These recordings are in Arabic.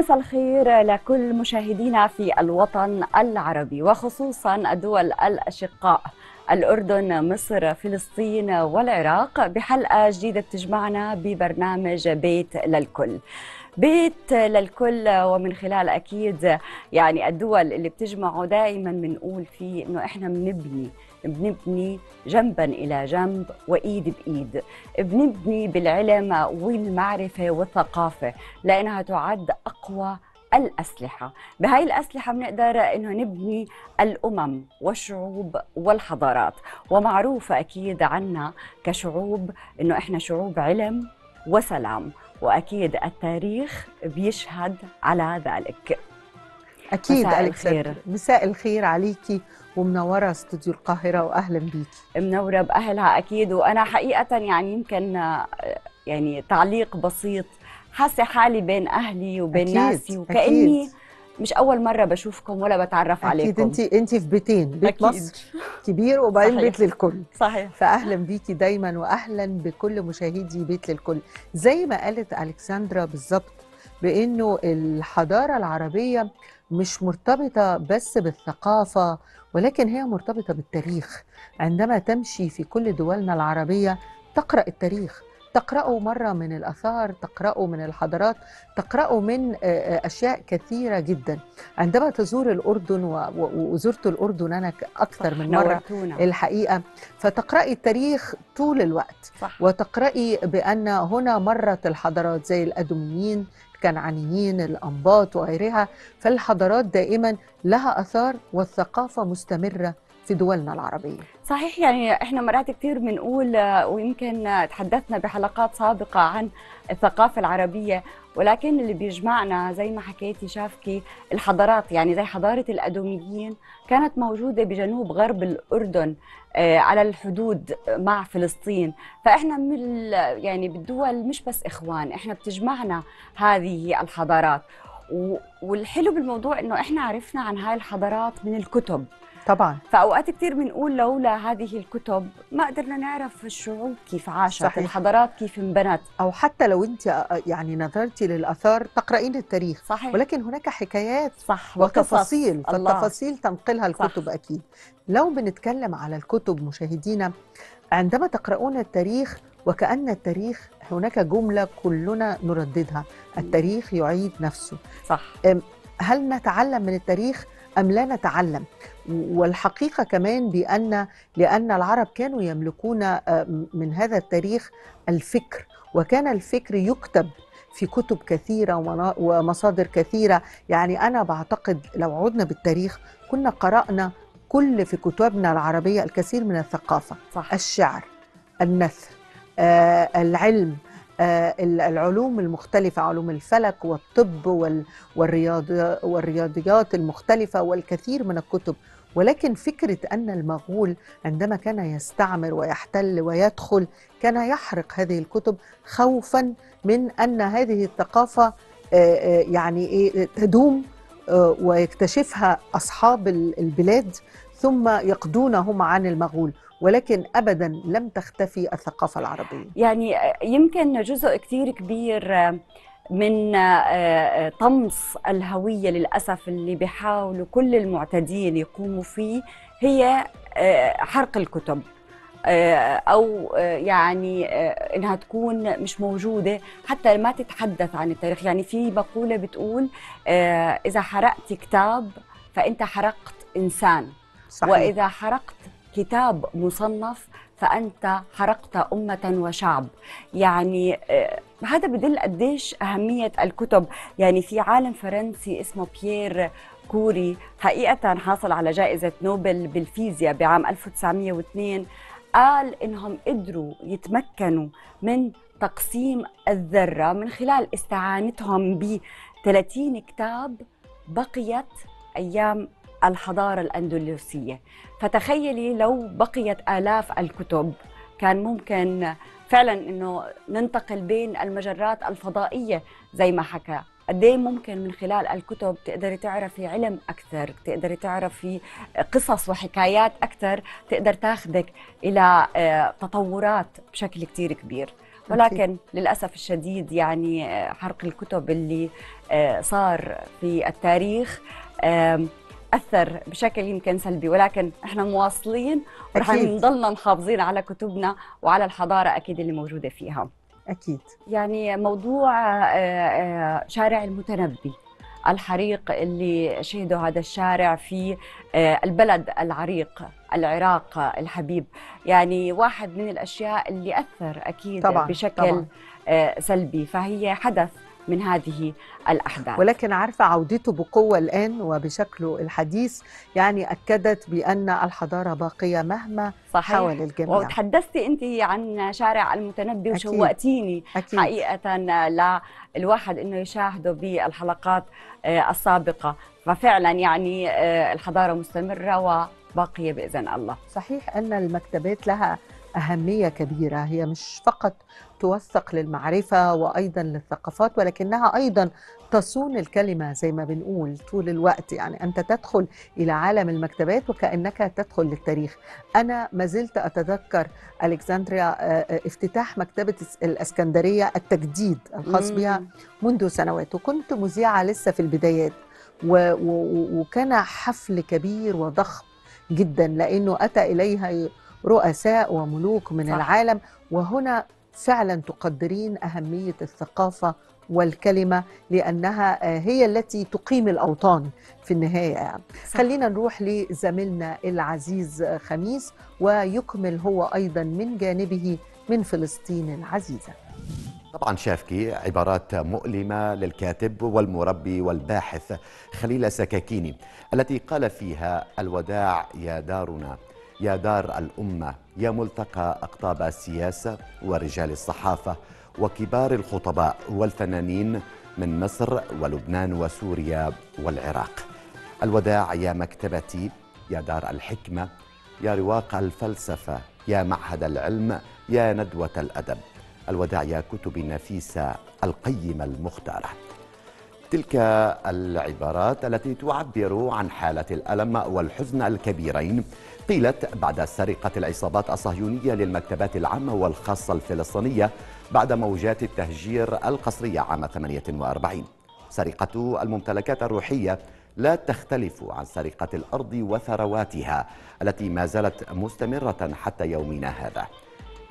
مساء الخير لكل مشاهدينا في الوطن العربي وخصوصا الدول الاشقاء الأردن مصر فلسطين والعراق بحلقة جديدة تجمعنا ببرنامج بيت للكل بيت للكل ومن خلال أكيد يعني الدول اللي بتجمعه دائما بنقول فيه إنه إحنا بنبني بنبني جنبا إلى جنب وإيد بإيد بنبني بالعلم والمعرفة والثقافة لأنها تعد أقوى الأسلحة بهاي الأسلحة بنقدر أنه نبني الأمم والشعوب والحضارات ومعروفة أكيد عنا كشعوب أنه إحنا شعوب علم وسلام وأكيد التاريخ بيشهد على ذلك أكيد مساء الخير مساء الخير عليكي ومنوره استوديو القاهره واهلا بيكي منوره باهلها اكيد وانا حقيقه يعني يمكن يعني تعليق بسيط حاسه حالي بين اهلي وبين أكيد. ناسي وكاني أكيد. مش اول مره بشوفكم ولا بتعرف أكيد عليكم اكيد انت انت في بيتين بيت أكيد. مصر كبير وبعدين بيت للكل صحيح فاهلا بيكي دايما واهلا بكل مشاهدي بيت للكل زي ما قالت الكسندرا بالظبط بانه الحضاره العربيه مش مرتبطه بس بالثقافه ولكن هي مرتبطة بالتاريخ عندما تمشي في كل دولنا العربية تقرأ التاريخ تقرأه مرة من الأثار تقرأه من الحضارات تقرأه من آه، آه، أشياء كثيرة جدا عندما تزور الأردن وزرت الأردن أنا أكثر من مرة الحقيقة فتقرأي التاريخ طول الوقت صح. وتقرأي بأن هنا مرت الحضارات زي الأدوميين الكنعانيين الأنباط وغيرها فالحضارات دائما لها أثار والثقافة مستمرة في دولنا العربية صحيح يعني احنا مرات كثير بنقول آه، ويمكن آه، تحدثنا بحلقات سابقة عن الثقافة العربية ولكن اللي بيجمعنا زي ما حكيتي شافكي الحضارات يعني زي حضارة الأدوميين كانت موجودة بجنوب غرب الأردن آه، على الحدود مع فلسطين فإحنا من يعني بالدول مش بس إخوان إحنا بتجمعنا هذه الحضارات والحلو بالموضوع إنه إحنا عرفنا عن هاي الحضارات من الكتب طبعا فاوقات كثير بنقول لولا هذه الكتب ما قدرنا نعرف الشعوب كيف عاشت صحيح. الحضارات كيف انبنت او حتى لو انت آه، آه، يعني نظرتي للاثار تقرأين التاريخ صحيح. ولكن هناك حكايات صح وتفاصيل فالتفاصيل تنقلها الكتب صح. اكيد لو بنتكلم على الكتب مشاهدينا عندما تقرؤون التاريخ وكأن التاريخ هناك جملة كلنا نرددها التاريخ يعيد نفسه صح هل نتعلم من التاريخ أم لا نتعلم والحقيقة كمان بأن لأن العرب كانوا يملكون آه، من هذا التاريخ الفكر وكان الفكر يكتب في كتب كثيرة ومصادر كثيرة يعني أنا بعتقد لو عدنا بالتاريخ كنا قرأنا كل في كتبنا العربية الكثير من الثقافة صح. الشعر النثر آه، العلم آه، العلوم المختلفة علوم الفلك والطب والرياضيات المختلفة والكثير من الكتب ولكن فكره ان المغول عندما كان يستعمر ويحتل ويدخل كان يحرق هذه الكتب خوفا من ان هذه الثقافه آه، آه، يعني ايه تدوم آه، ويكتشفها اصحاب البلاد ثم يقضونهم عن المغول ولكن ابدا لم تختفي الثقافه العربيه يعني يمكن جزء كثير كبير من آه، آه، طمس الهوية للأسف اللي بيحاولوا كل المعتدين يقوموا فيه هي آه، حرق الكتب او يعني انها تكون مش موجوده حتى ما تتحدث عن التاريخ يعني في مقوله بتقول اذا حرقت كتاب فانت حرقت انسان صحيح. واذا حرقت كتاب مصنف فأنت حرقت أمة وشعب يعني آه، هذا بدل قديش أهمية الكتب يعني في عالم فرنسي اسمه بيير كوري حقيقة حاصل على جائزة نوبل بالفيزياء بعام 1902 قال إنهم قدروا يتمكنوا من تقسيم الذرة من خلال استعانتهم ب 30 كتاب بقيت أيام الحضارة الأندلسية فتخيلي لو بقيت آلاف الكتب كان ممكن فعلا انه ننتقل بين المجرات الفضائيه زي ما حكى قد إيه ممكن من خلال الكتب تقدري تعرفي علم اكثر تقدري تعرفي قصص وحكايات اكثر تقدر تاخذك الى آه، تطورات بشكل كثير كبير ولكن للاسف الشديد يعني آه، حرق الكتب اللي آه، صار في التاريخ اثر بشكل يمكن سلبي ولكن احنا مواصلين ورح نضلنا محافظين على كتبنا وعلى الحضاره اكيد اللي موجوده فيها اكيد يعني موضوع آه، آه، شارع المتنبي الحريق اللي شهده هذا الشارع في آه، البلد العريق العراق الحبيب يعني واحد من الاشياء اللي اثر اكيد طبعا بشكل طبعا. سلبي فهي حدث من هذه الأحداث ولكن عارفة عودته بقوة الآن وبشكله الحديث يعني أكدت بأن الحضارة باقية مهما صحيح. حول الجميع وتحدثتي أنت عن شارع المتنبي وشوقتيني أكيد. حقيقة للواحد أنه يشاهده بالحلقات آه، السابقة ففعلا يعني آه، الحضارة مستمرة وباقية بإذن الله صحيح أن المكتبات لها أهمية كبيرة هي مش فقط توثق للمعرفة وأيضا للثقافات ولكنها أيضا تصون الكلمة زي ما بنقول طول الوقت يعني أنت تدخل إلى عالم المكتبات وكأنك تدخل للتاريخ أنا ما زلت أتذكر ألكسندريا آه، آه، افتتاح مكتبة الأسكندرية التجديد الخاص بها منذ سنوات وكنت مذيعة لسه في البدايات وكان حفل كبير وضخم جدا لأنه أتى إليها رؤساء وملوك من صح. العالم وهنا فعلا تقدرين أهمية الثقافة والكلمة لأنها آه، هي التي تقيم الأوطان في النهاية يعني. صح. خلينا نروح لزميلنا العزيز آه، خميس ويكمل هو أيضا من جانبه من فلسطين العزيزة طبعا شافكي عبارات مؤلمة للكاتب والمربي والباحث خليل سكاكيني التي قال فيها الوداع يا دارنا يا دار الأمة يا ملتقى أقطاب السياسة ورجال الصحافة وكبار الخطباء والفنانين من مصر ولبنان وسوريا والعراق الوداع يا مكتبتي يا دار الحكمة يا رواق الفلسفة يا معهد العلم يا ندوة الأدب الوداع يا كتب نفيسة القيمة المختارة تلك العبارات التي تعبر عن حالة الألم والحزن الكبيرين قيلت بعد سرقة العصابات الصهيونية للمكتبات العامة والخاصة الفلسطينية بعد موجات التهجير القسرية عام 48 سرقة الممتلكات الروحية لا تختلف عن سرقة الأرض وثرواتها التي ما زالت مستمرة حتى يومنا هذا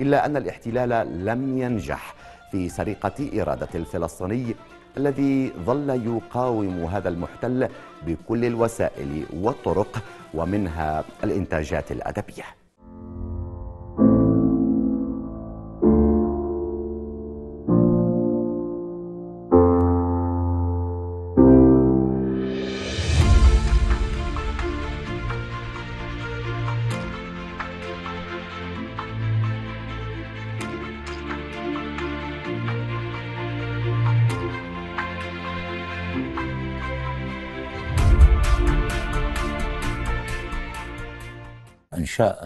إلا أن الاحتلال لم ينجح في سرقة إرادة الفلسطيني الذي ظل يقاوم هذا المحتل بكل الوسائل والطرق ومنها الإنتاجات الأدبية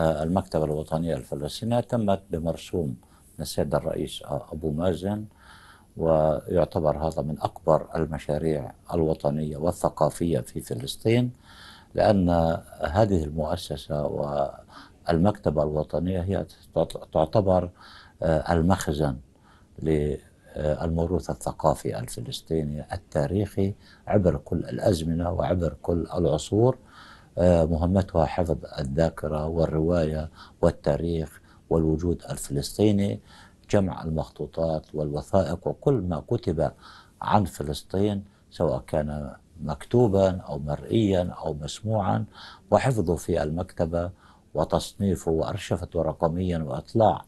المكتبة الوطنية الفلسطينية تمت بمرسوم من السيد الرئيس أبو مازن ويعتبر هذا من أكبر المشاريع الوطنية والثقافية في فلسطين لأن هذه المؤسسة والمكتبة الوطنية هي تعتبر آه، المخزن للموروث الثقافي الفلسطيني التاريخي عبر كل الأزمنة وعبر كل العصور آه، مهمتها حفظ الذاكرة والرواية والتاريخ والوجود الفلسطيني جمع المخطوطات والوثائق وكل ما كتب عن فلسطين سواء كان مكتوبا أو مرئيا أو مسموعا وحفظه في المكتبة وتصنيفه وأرشفته رقميا وإطلاع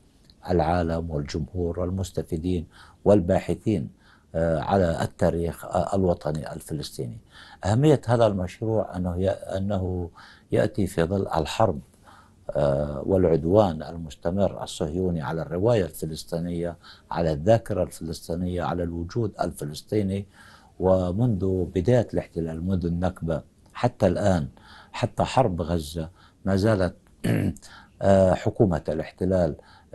العالم والجمهور والمستفيدين والباحثين آه، على التاريخ آه، الوطني الفلسطيني أهمية هذا المشروع أنه, أنه يأتي في ظل الحرب آه، والعدوان المستمر الصهيوني على الرواية الفلسطينية على الذاكرة الفلسطينية على الوجود الفلسطيني ومنذ بداية الاحتلال منذ النكبة حتى الآن حتى حرب غزة ما زالت حكومة الاحتلال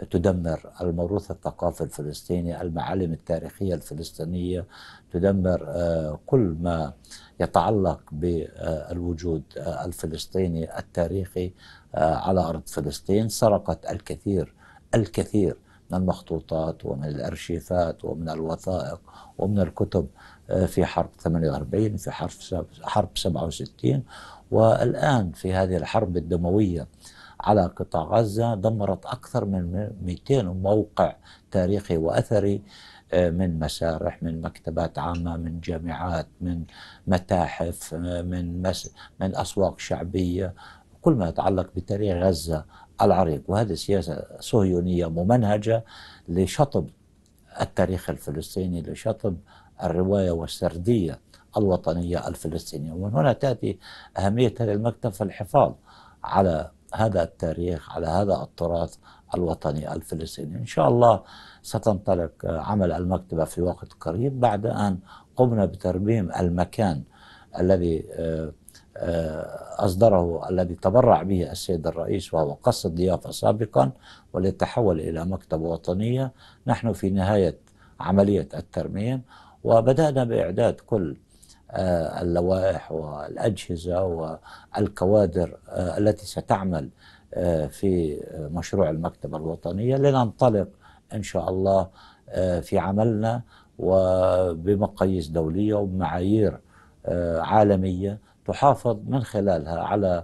تدمر الموروث الثقافي الفلسطيني المعالم التاريخية الفلسطينية تدمر آه، كل ما يتعلق بالوجود آه، الفلسطيني التاريخي آه، على أرض فلسطين سرقت الكثير الكثير من المخطوطات ومن الأرشيفات ومن الوثائق ومن الكتب في حرب 48 في حرب 67 والآن في هذه الحرب الدموية على قطاع غزة دمرت أكثر من 200 موقع تاريخي وأثري آه، من مسارح من مكتبات عامة من جامعات من متاحف آه، من, مس من أسواق شعبية كل ما يتعلق بتاريخ غزة العريق وهذه سياسة صهيونية ممنهجة لشطب التاريخ الفلسطيني لشطب الرواية والسردية الوطنية الفلسطينية ومن هنا تأتي أهمية هذا المكتب في الحفاظ على هذا التاريخ على هذا التراث الوطني الفلسطيني إن شاء الله ستنطلق عمل المكتبة في وقت قريب بعد أن قمنا بترميم المكان الذي آه، آه، أصدره الذي تبرع به السيد الرئيس وهو قصر الضيافة سابقا وليتحول إلى مكتبة وطنية نحن في نهاية عملية الترميم وبدأنا بإعداد كل آه، اللوائح والأجهزة والكوادر آه، التي ستعمل آه، في مشروع المكتبة الوطنية لننطلق إن شاء الله في عملنا وبمقاييس دولية ومعايير عالمية تحافظ من خلالها على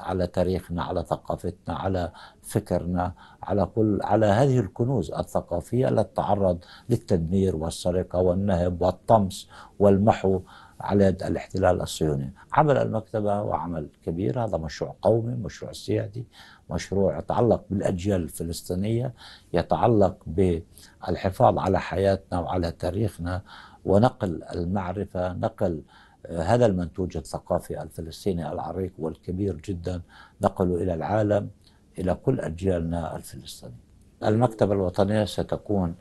على تاريخنا على ثقافتنا على فكرنا على كل على هذه الكنوز الثقافيه التي تعرض للتدمير والسرقه والنهب والطمس والمحو على يد الاحتلال الصهيوني عمل المكتبة وعمل كبير هذا مشروع قومي مشروع سيادي مشروع يتعلق بالأجيال الفلسطينية يتعلق بالحفاظ على حياتنا وعلى تاريخنا ونقل المعرفة نقل هذا المنتوج الثقافي الفلسطيني العريق والكبير جدا نقله إلى العالم إلى كل أجيالنا الفلسطينية المكتبة الوطنية ستكون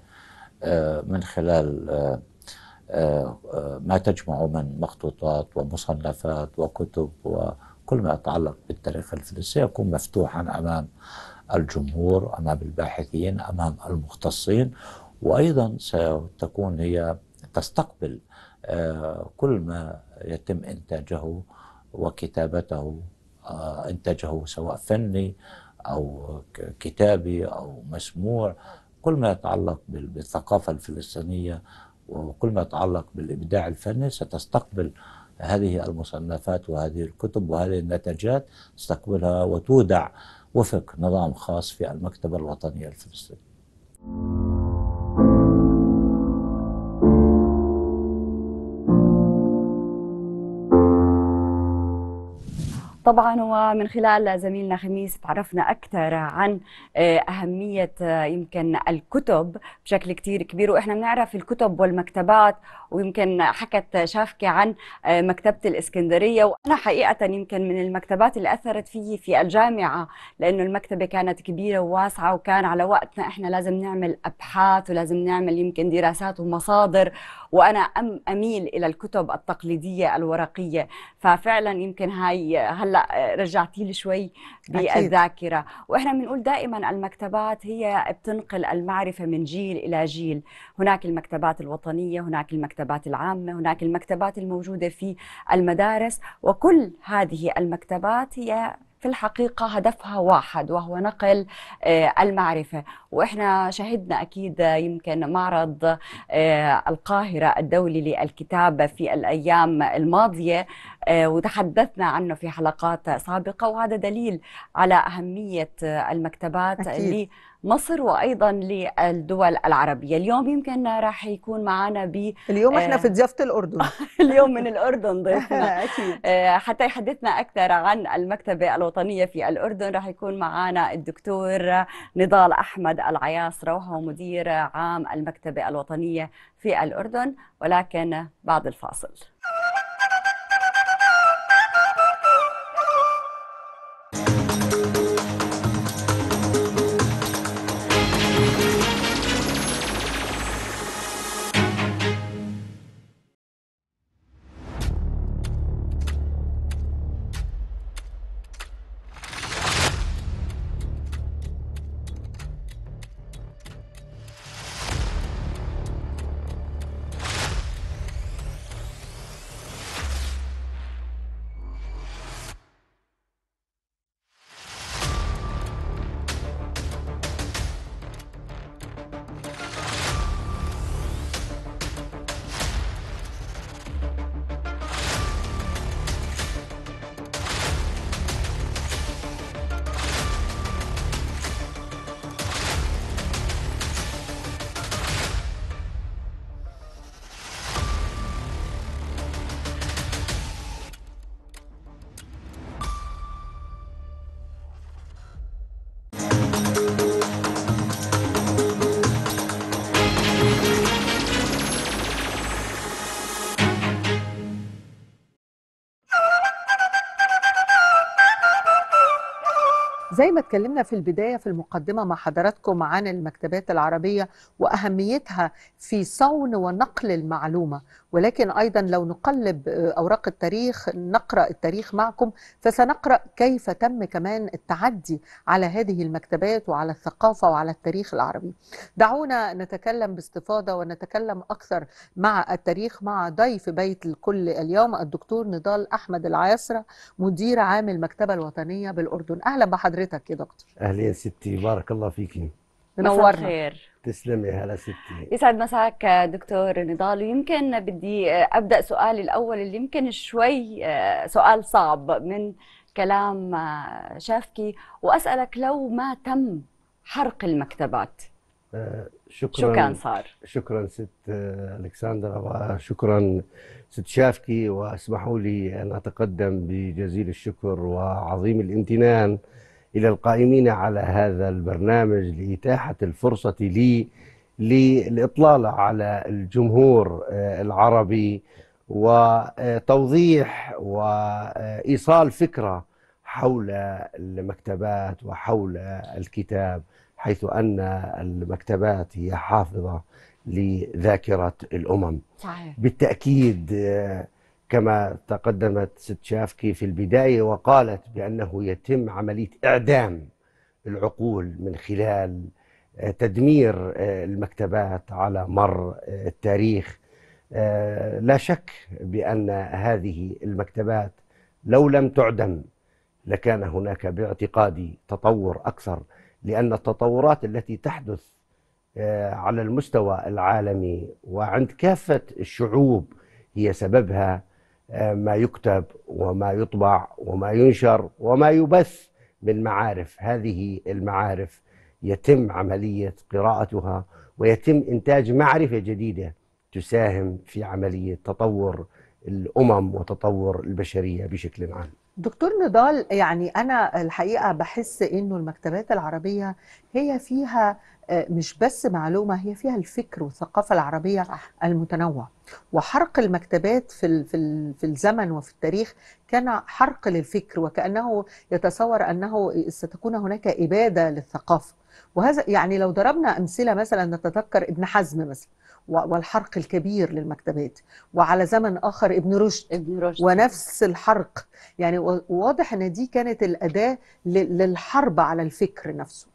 آه، من خلال آه، آه، ما تجمع من مخطوطات ومصنفات وكتب وكل ما يتعلق بالتاريخ الفلسطيني يكون مفتوحا أمام الجمهور أمام الباحثين أمام المختصين وأيضا ستكون هي تستقبل آه، كل ما يتم إنتاجه وكتابته آه، إنتاجه سواء فني أو كتابي أو مسموع كل ما يتعلق بالثقافة الفلسطينية وكل ما يتعلق بالإبداع الفني ستستقبل هذه المصنفات وهذه الكتب وهذه النتاجات تستقبلها وتودع وفق نظام خاص في المكتبة الوطنية الفلسطينية طبعا ومن خلال زميلنا خميس تعرفنا اكثر عن آه، اهميه آه، يمكن الكتب بشكل كثير كبير واحنا بنعرف الكتب والمكتبات ويمكن حكت شافكي عن آه، مكتبه الاسكندريه وانا حقيقه يمكن من المكتبات اللي اثرت فيي في الجامعه لانه المكتبه كانت كبيره وواسعه وكان على وقتنا احنا لازم نعمل ابحاث ولازم نعمل يمكن دراسات ومصادر وانا اميل الى الكتب التقليديه الورقيه ففعلا يمكن هاي هل هلا آه، رجعتي لي شوي بالذاكره واحنا بنقول دائما المكتبات هي بتنقل المعرفه من جيل الى جيل هناك المكتبات الوطنيه هناك المكتبات العامه هناك المكتبات الموجوده في المدارس وكل هذه المكتبات هي في الحقيقة هدفها واحد وهو نقل آه، المعرفة وإحنا شهدنا أكيد يمكن معرض آه، القاهرة الدولي للكتاب في الأيام الماضية آه، وتحدثنا عنه في حلقات سابقة وهذا دليل على أهمية المكتبات أكيد. اللي مصر وايضا للدول العربيه اليوم يمكن راح يكون معنا ب اليوم احنا آه، في ضيافه الاردن اليوم من الاردن ضيفنا اكيد آه، حتى يحدثنا اكثر عن المكتبه الوطنيه في الاردن راح يكون معنا الدكتور نضال احمد العياصره وهو مدير عام المكتبه الوطنيه في الاردن ولكن بعد الفاصل زي ما اتكلمنا في البداية في المقدمة مع حضراتكم عن المكتبات العربية وأهميتها في صون ونقل المعلومة ولكن أيضا لو نقلب آه، أوراق التاريخ نقرأ التاريخ معكم فسنقرأ كيف تم كمان التعدي على هذه المكتبات وعلى الثقافة وعلى التاريخ العربي دعونا نتكلم باستفاضة ونتكلم أكثر مع التاريخ مع ضيف بيت الكل اليوم الدكتور نضال أحمد العاصرة مدير عام المكتبة الوطنية بالأردن أهلا بحضرتك يا دكتور أهلا يا ستي بارك الله فيكي نورنا. تسلمي هلا ستي يسعد مساك دكتور نضال يمكن بدي ابدا سؤالي الاول اللي يمكن شوي آه، سؤال صعب من كلام آه، شافكي واسالك لو ما تم حرق المكتبات آه، شكرا شو كان صار؟ شكرا ست الكسندرا وشكرا ست شافكي واسمحوا لي ان اتقدم بجزيل الشكر وعظيم الامتنان إلى القائمين على هذا البرنامج لإتاحة الفرصة لي للإطلالة على الجمهور آه، العربي وتوضيح وإيصال فكرة حول المكتبات وحول الكتاب حيث أن المكتبات هي حافظة لذاكرة الأمم صحيح. بالتأكيد آه، كما تقدمت ست شافكي في البداية وقالت بأنه يتم عملية إعدام العقول من خلال آه، تدمير آه، المكتبات على مر آه، التاريخ لا شك بأن هذه المكتبات لو لم تعدم لكان هناك باعتقادي تطور أكثر لأن التطورات التي تحدث على المستوى العالمي وعند كافة الشعوب هي سببها آه، ما يكتب وما يطبع وما ينشر وما يبث من معارف هذه المعارف يتم عملية قراءتها ويتم إنتاج معرفة جديدة تساهم في عملية تطور الأمم وتطور البشرية بشكل عام دكتور نضال يعني أنا الحقيقة بحس إنه المكتبات العربية هي فيها آه، مش بس معلومه هي فيها الفكر والثقافه العربيه صح. المتنوع وحرق المكتبات في في الزمن وفي التاريخ كان حرق للفكر وكانه يتصور انه ستكون هناك اباده للثقافه وهذا يعني لو ضربنا امثله مثلا نتذكر ابن حزم مثلا والحرق الكبير للمكتبات وعلى زمن اخر ابن رشد, ابن رشد. ونفس الحرق يعني واضح ان دي كانت الاداه للحرب على الفكر نفسه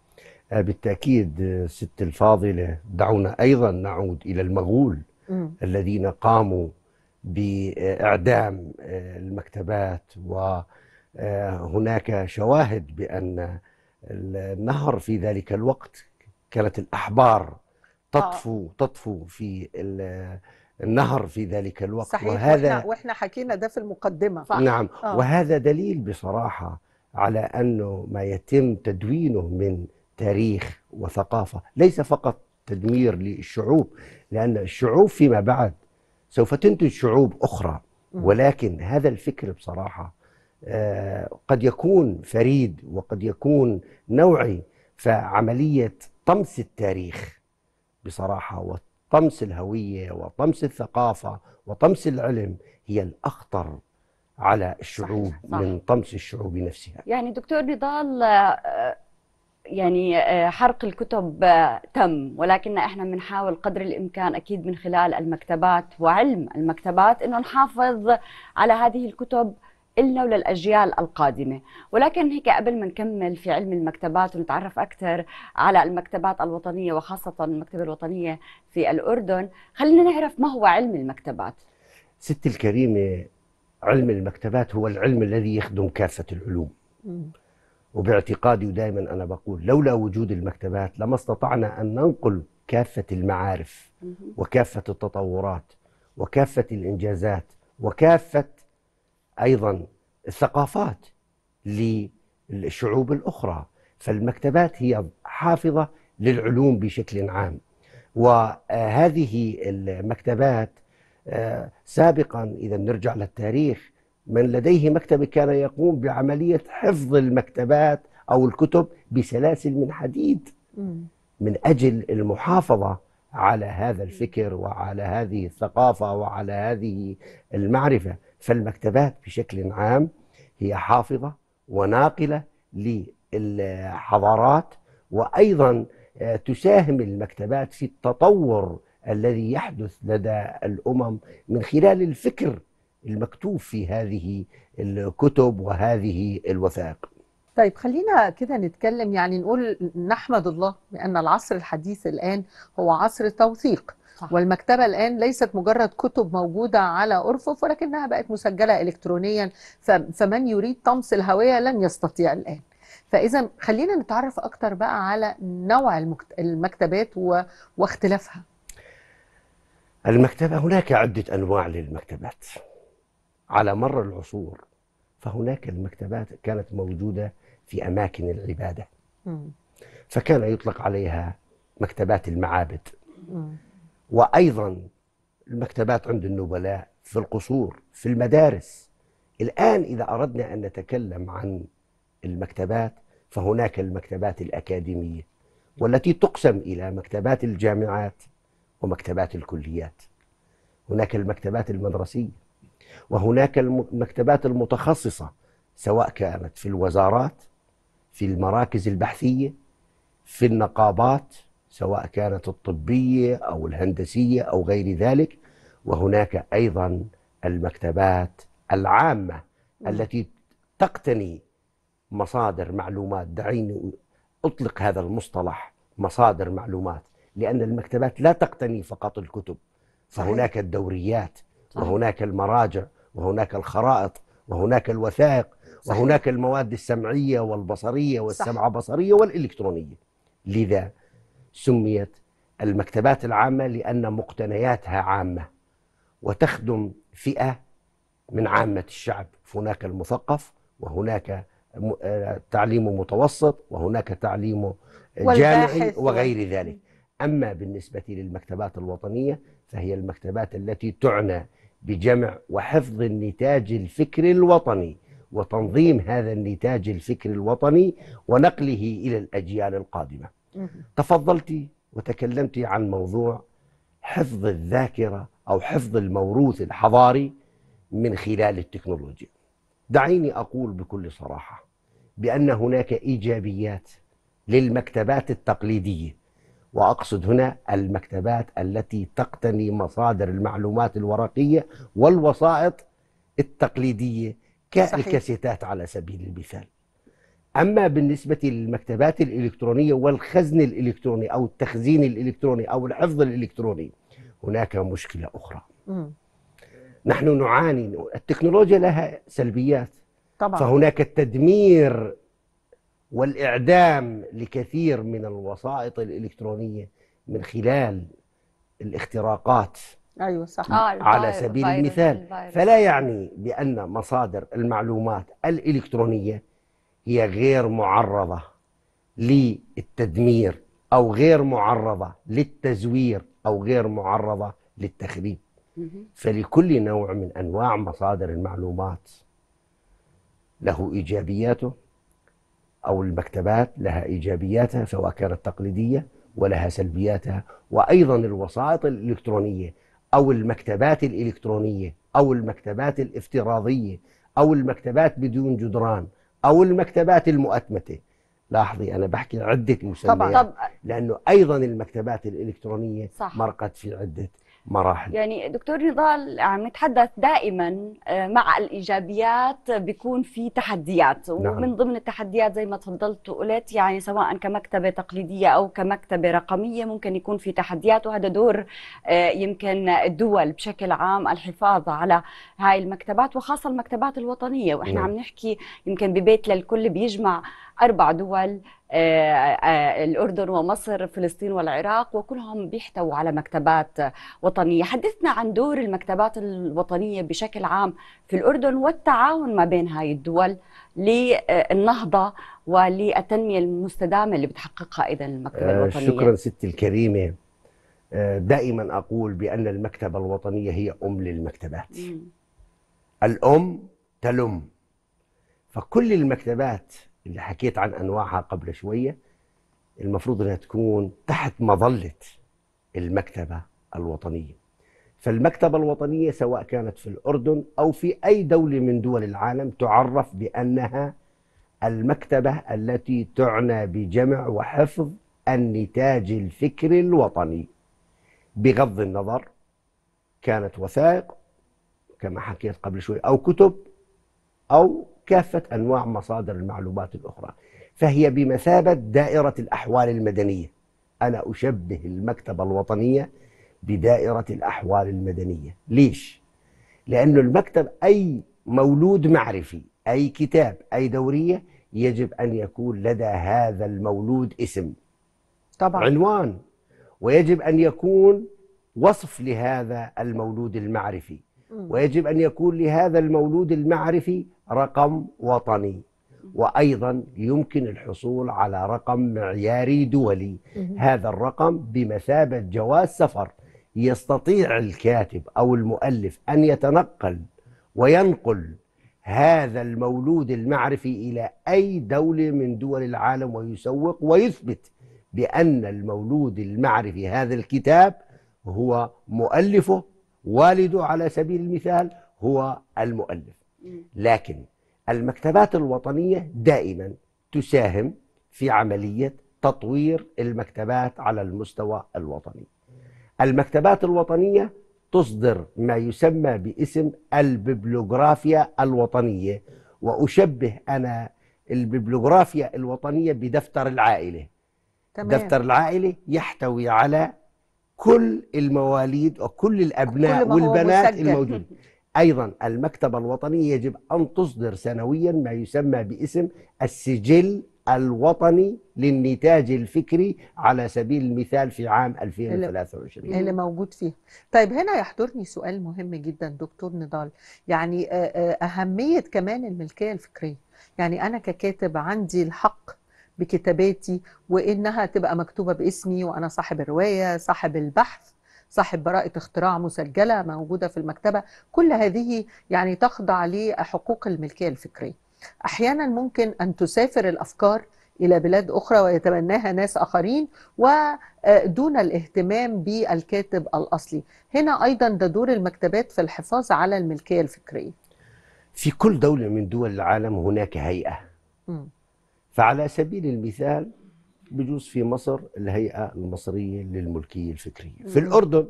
آه، بالتأكيد آه، ست الفاضلة دعونا أيضا نعود إلى المغول م. الذين قاموا بإعدام آه، المكتبات وهناك شواهد بأن النهر في ذلك الوقت كانت الأحبار تطفو تطفو في النهر في ذلك الوقت صحيح وهذا واحنا, واحنا حكينا ده في المقدمة صح. نعم آه. وهذا دليل بصراحة على أنه ما يتم تدوينه من تاريخ وثقافة ليس فقط تدمير للشعوب لأن الشعوب فيما بعد سوف تنتج شعوب أخرى ولكن هذا الفكر بصراحة آه، قد يكون فريد وقد يكون نوعي فعملية طمس التاريخ بصراحة وطمس الهوية وطمس الثقافة وطمس العلم هي الأخطر على الشعوب صح صح. من طمس الشعوب نفسها يعني دكتور نضال آه، يعني آه، حرق الكتب آه، تم ولكن احنا بنحاول قدر الامكان اكيد من خلال المكتبات وعلم المكتبات انه نحافظ على هذه الكتب إلنا وللأجيال القادمة ولكن هيك قبل ما نكمل في علم المكتبات ونتعرف أكثر على المكتبات الوطنية وخاصة المكتبة الوطنية في الأردن خلينا نعرف ما هو علم المكتبات ست الكريمة علم المكتبات هو العلم الذي يخدم كافة العلوم وباعتقادي ودائما أنا بقول لولا وجود المكتبات لما استطعنا أن ننقل كافة المعارف وكافة التطورات وكافة الإنجازات وكافة أيضا الثقافات للشعوب الأخرى فالمكتبات هي حافظة للعلوم بشكل عام وهذه المكتبات آه، سابقا إذا نرجع للتاريخ من لديه مكتبة كان يقوم بعملية حفظ المكتبات أو الكتب بسلاسل من حديد من أجل المحافظة على هذا الفكر وعلى هذه الثقافة وعلى هذه المعرفة فالمكتبات بشكل عام هي حافظة وناقلة للحضارات وأيضا آه، تساهم المكتبات في التطور الذي يحدث لدى الأمم من خلال الفكر المكتوب في هذه الكتب وهذه الوثائق طيب خلينا كده نتكلم يعني نقول نحمد الله بأن العصر الحديث الآن هو عصر التوثيق صح. والمكتبة الآن ليست مجرد كتب موجودة على أرفف ولكنها بقت مسجلة إلكترونيا فمن يريد طمس الهوية لن يستطيع الآن فإذا خلينا نتعرف أكتر بقى على نوع المكتبات واختلافها المكتبة هناك عدة أنواع للمكتبات على مر العصور فهناك المكتبات كانت موجودة في أماكن العبادة فكان يطلق عليها مكتبات المعابد وأيضا المكتبات عند النبلاء في القصور في المدارس الآن إذا أردنا أن نتكلم عن المكتبات فهناك المكتبات الأكاديمية والتي تقسم إلى مكتبات الجامعات ومكتبات الكليات هناك المكتبات المدرسية وهناك المكتبات المتخصصة سواء كانت في الوزارات في المراكز البحثية في النقابات سواء كانت الطبية أو الهندسية أو غير ذلك وهناك أيضا المكتبات العامة نعم. التي تقتني مصادر معلومات دعيني أطلق هذا المصطلح مصادر معلومات لأن المكتبات لا تقتني فقط الكتب فهناك الدوريات وهناك المراجع وهناك الخرائط وهناك الوثائق صحيح. وهناك المواد السمعية والبصرية والسمعة بصرية والإلكترونية لذا سميت المكتبات العامة لأن مقتنياتها عامة وتخدم فئة من عامة الشعب هناك المثقف وهناك آه، تعليم متوسط وهناك تعليم جامعي وغير ذلك أما بالنسبة للمكتبات الوطنية فهي المكتبات التي تعنى بجمع وحفظ النتاج الفكري الوطني وتنظيم هذا النتاج الفكري الوطني ونقله الى الاجيال القادمه. تفضلتي وتكلمتي عن موضوع حفظ الذاكره او حفظ الموروث الحضاري من خلال التكنولوجيا. دعيني اقول بكل صراحه بان هناك ايجابيات للمكتبات التقليديه واقصد هنا المكتبات التي تقتني مصادر المعلومات الورقيه والوسائط التقليديه كالكاسيتات على سبيل المثال. اما بالنسبه للمكتبات الالكترونيه والخزن الالكتروني او التخزين الالكتروني او الحفظ الالكتروني هناك مشكله اخرى. م. نحن نعاني التكنولوجيا لها سلبيات طبعا فهناك التدمير والإعدام لكثير من الوسائط الإلكترونية من خلال الاختراقات أيوة صح. آه، على سبيل فايروس المثال الفايروس. فلا يعني بأن مصادر المعلومات الإلكترونية هي غير معرضة للتدمير أو غير معرضة للتزوير أو غير معرضة للتخريب فلكل نوع من أنواع مصادر المعلومات له إيجابياته أو المكتبات لها إيجابياتها سواء كانت تقليدية ولها سلبياتها وأيضا الوسائط الإلكترونية أو المكتبات الإلكترونية أو المكتبات الافتراضية أو المكتبات بدون جدران أو المكتبات المؤتمتة لاحظي أنا بحكي عدة مسميات طبعا. لأنه أيضا المكتبات الإلكترونية صح. مرقت في عدة مراحل يعني دكتور نضال عم نتحدث دائما آه، مع الايجابيات بيكون في تحديات نعم. ومن ضمن التحديات زي ما تفضلت وقلت يعني سواء كمكتبه تقليديه او كمكتبه رقميه ممكن يكون في تحديات وهذا دور آه، يمكن الدول بشكل عام الحفاظ على هاي المكتبات وخاصه المكتبات الوطنيه واحنا نعم. عم نحكي يمكن ببيت للكل بيجمع اربع دول آه، آه، الأردن ومصر فلسطين والعراق وكلهم بيحتووا على مكتبات وطنية حدثنا عن دور المكتبات الوطنية بشكل عام في الأردن والتعاون ما بين هاي الدول للنهضة وللتنمية المستدامة اللي بتحققها إذا المكتبة آه، الوطنية شكرا ستي الكريمة دائما أقول بأن المكتبة الوطنية هي أم للمكتبات الأم تلم فكل المكتبات اللي حكيت عن انواعها قبل شويه المفروض انها تكون تحت مظله المكتبه الوطنيه فالمكتبه الوطنيه سواء كانت في الاردن او في اي دوله من دول العالم تعرف بانها المكتبه التي تعنى بجمع وحفظ النتاج الفكري الوطني بغض النظر كانت وثائق كما حكيت قبل شوي او كتب أو كافة أنواع مصادر المعلومات الأخرى فهي بمثابة دائرة الأحوال المدنية أنا أشبه المكتبة الوطنية بدائرة الأحوال المدنية ليش؟ لأنه المكتب أي مولود معرفي أي كتاب أي دورية يجب أن يكون لدى هذا المولود اسم طبعا عنوان ويجب أن يكون وصف لهذا المولود المعرفي ويجب أن يكون لهذا المولود المعرفي رقم وطني وأيضا يمكن الحصول على رقم معياري دولي هذا الرقم بمثابة جواز سفر يستطيع الكاتب أو المؤلف أن يتنقل وينقل هذا المولود المعرفي إلى أي دولة من دول العالم ويسوق ويثبت بأن المولود المعرفي هذا الكتاب هو مؤلفه والده على سبيل المثال هو المؤلف لكن المكتبات الوطنية دائما تساهم في عملية تطوير المكتبات على المستوى الوطني المكتبات الوطنية تصدر ما يسمى باسم الببلوغرافيا الوطنية وأشبه أنا الببلوغرافيا الوطنية بدفتر العائلة تمام. دفتر العائلة يحتوي على كل المواليد وكل الابناء كل والبنات الموجودين ايضا المكتبه الوطنيه يجب ان تصدر سنويا ما يسمى باسم السجل الوطني للنتاج الفكري على سبيل المثال في عام 2023 اللي موجود فيها طيب هنا يحضرني سؤال مهم جدا دكتور نضال يعني آه، آه، أهمية كمان الملكية الفكرية يعني أنا ككاتب عندي الحق بكتاباتي وانها تبقى مكتوبه باسمي وانا صاحب الروايه صاحب البحث صاحب براءة اختراع مسجلة موجودة في المكتبة كل هذه يعني تخضع لحقوق الملكية الفكرية أحيانا ممكن أن تسافر الأفكار إلى بلاد أخرى ويتبناها ناس آخرين ودون آه، الاهتمام بالكاتب الأصلي هنا أيضا ده دور المكتبات في الحفاظ على الملكية الفكرية في كل دولة من دول العالم هناك هيئة م. فعلى سبيل المثال بجوز في مصر الهيئة المصرية للملكية الفكرية في الأردن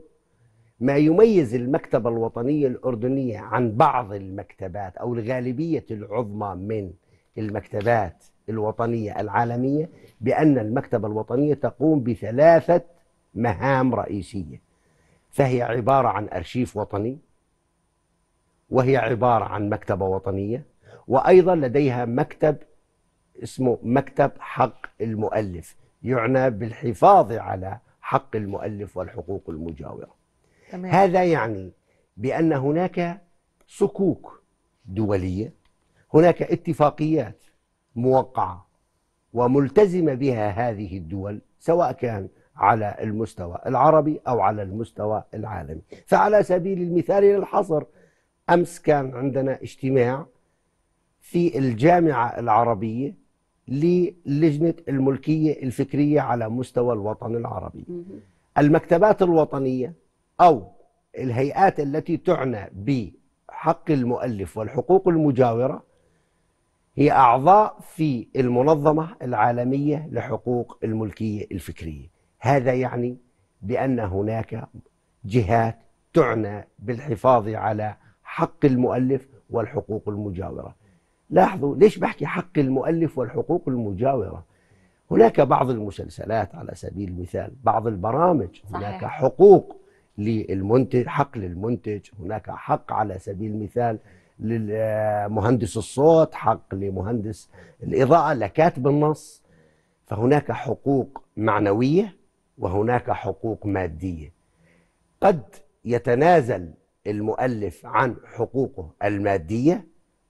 ما يميز المكتبة الوطنية الأردنية عن بعض المكتبات أو الغالبية العظمى من المكتبات الوطنية العالمية بأن المكتبة الوطنية تقوم بثلاثة مهام رئيسية فهي عبارة عن أرشيف وطني وهي عبارة عن مكتبة وطنية وأيضا لديها مكتب اسمه مكتب حق المؤلف يعنى بالحفاظ على حق المؤلف والحقوق المجاورة تمام. هذا يعني بأن هناك صكوك دولية هناك اتفاقيات موقعة وملتزمة بها هذه الدول سواء كان على المستوى العربي أو على المستوى العالمي فعلى سبيل المثال للحصر أمس كان عندنا اجتماع في الجامعة العربية للجنة الملكية الفكرية على مستوى الوطن العربي المكتبات الوطنية أو الهيئات التي تعنى بحق المؤلف والحقوق المجاورة هي أعضاء في المنظمة العالمية لحقوق الملكية الفكرية هذا يعني بأن هناك جهات تعنى بالحفاظ على حق المؤلف والحقوق المجاورة لاحظوا ليش بحكي حق المؤلف والحقوق المجاورة هناك بعض المسلسلات على سبيل المثال بعض البرامج صحيح. هناك حقوق للمنتج حق للمنتج هناك حق على سبيل المثال لمهندس الصوت حق لمهندس الإضاءة لكاتب النص فهناك حقوق معنوية وهناك حقوق مادية قد يتنازل المؤلف عن حقوقه المادية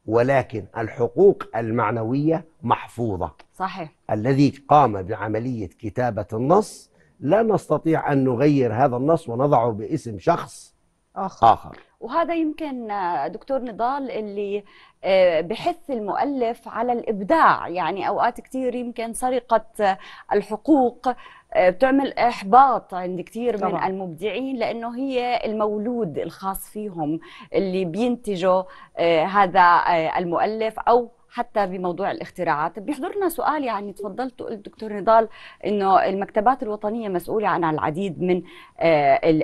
ولكن الحقوق المعنوية محفوظة صحيح الذي قام بعملية كتابة النص لا نستطيع أن نغير هذا النص ونضعه باسم شخص آخر, آخر. وهذا يمكن دكتور نضال اللي آه، بحث المؤلف على الإبداع يعني أوقات كتير يمكن سرقة الحقوق آه، بتعمل احباط عند كثير من طبعا. المبدعين لانه هي المولود الخاص فيهم اللي بينتجه آه، هذا آه، المؤلف او حتى بموضوع الاختراعات بيحضرنا سؤال يعني تفضلت قلت دكتور نضال انه المكتبات الوطنيه مسؤوله عن العديد من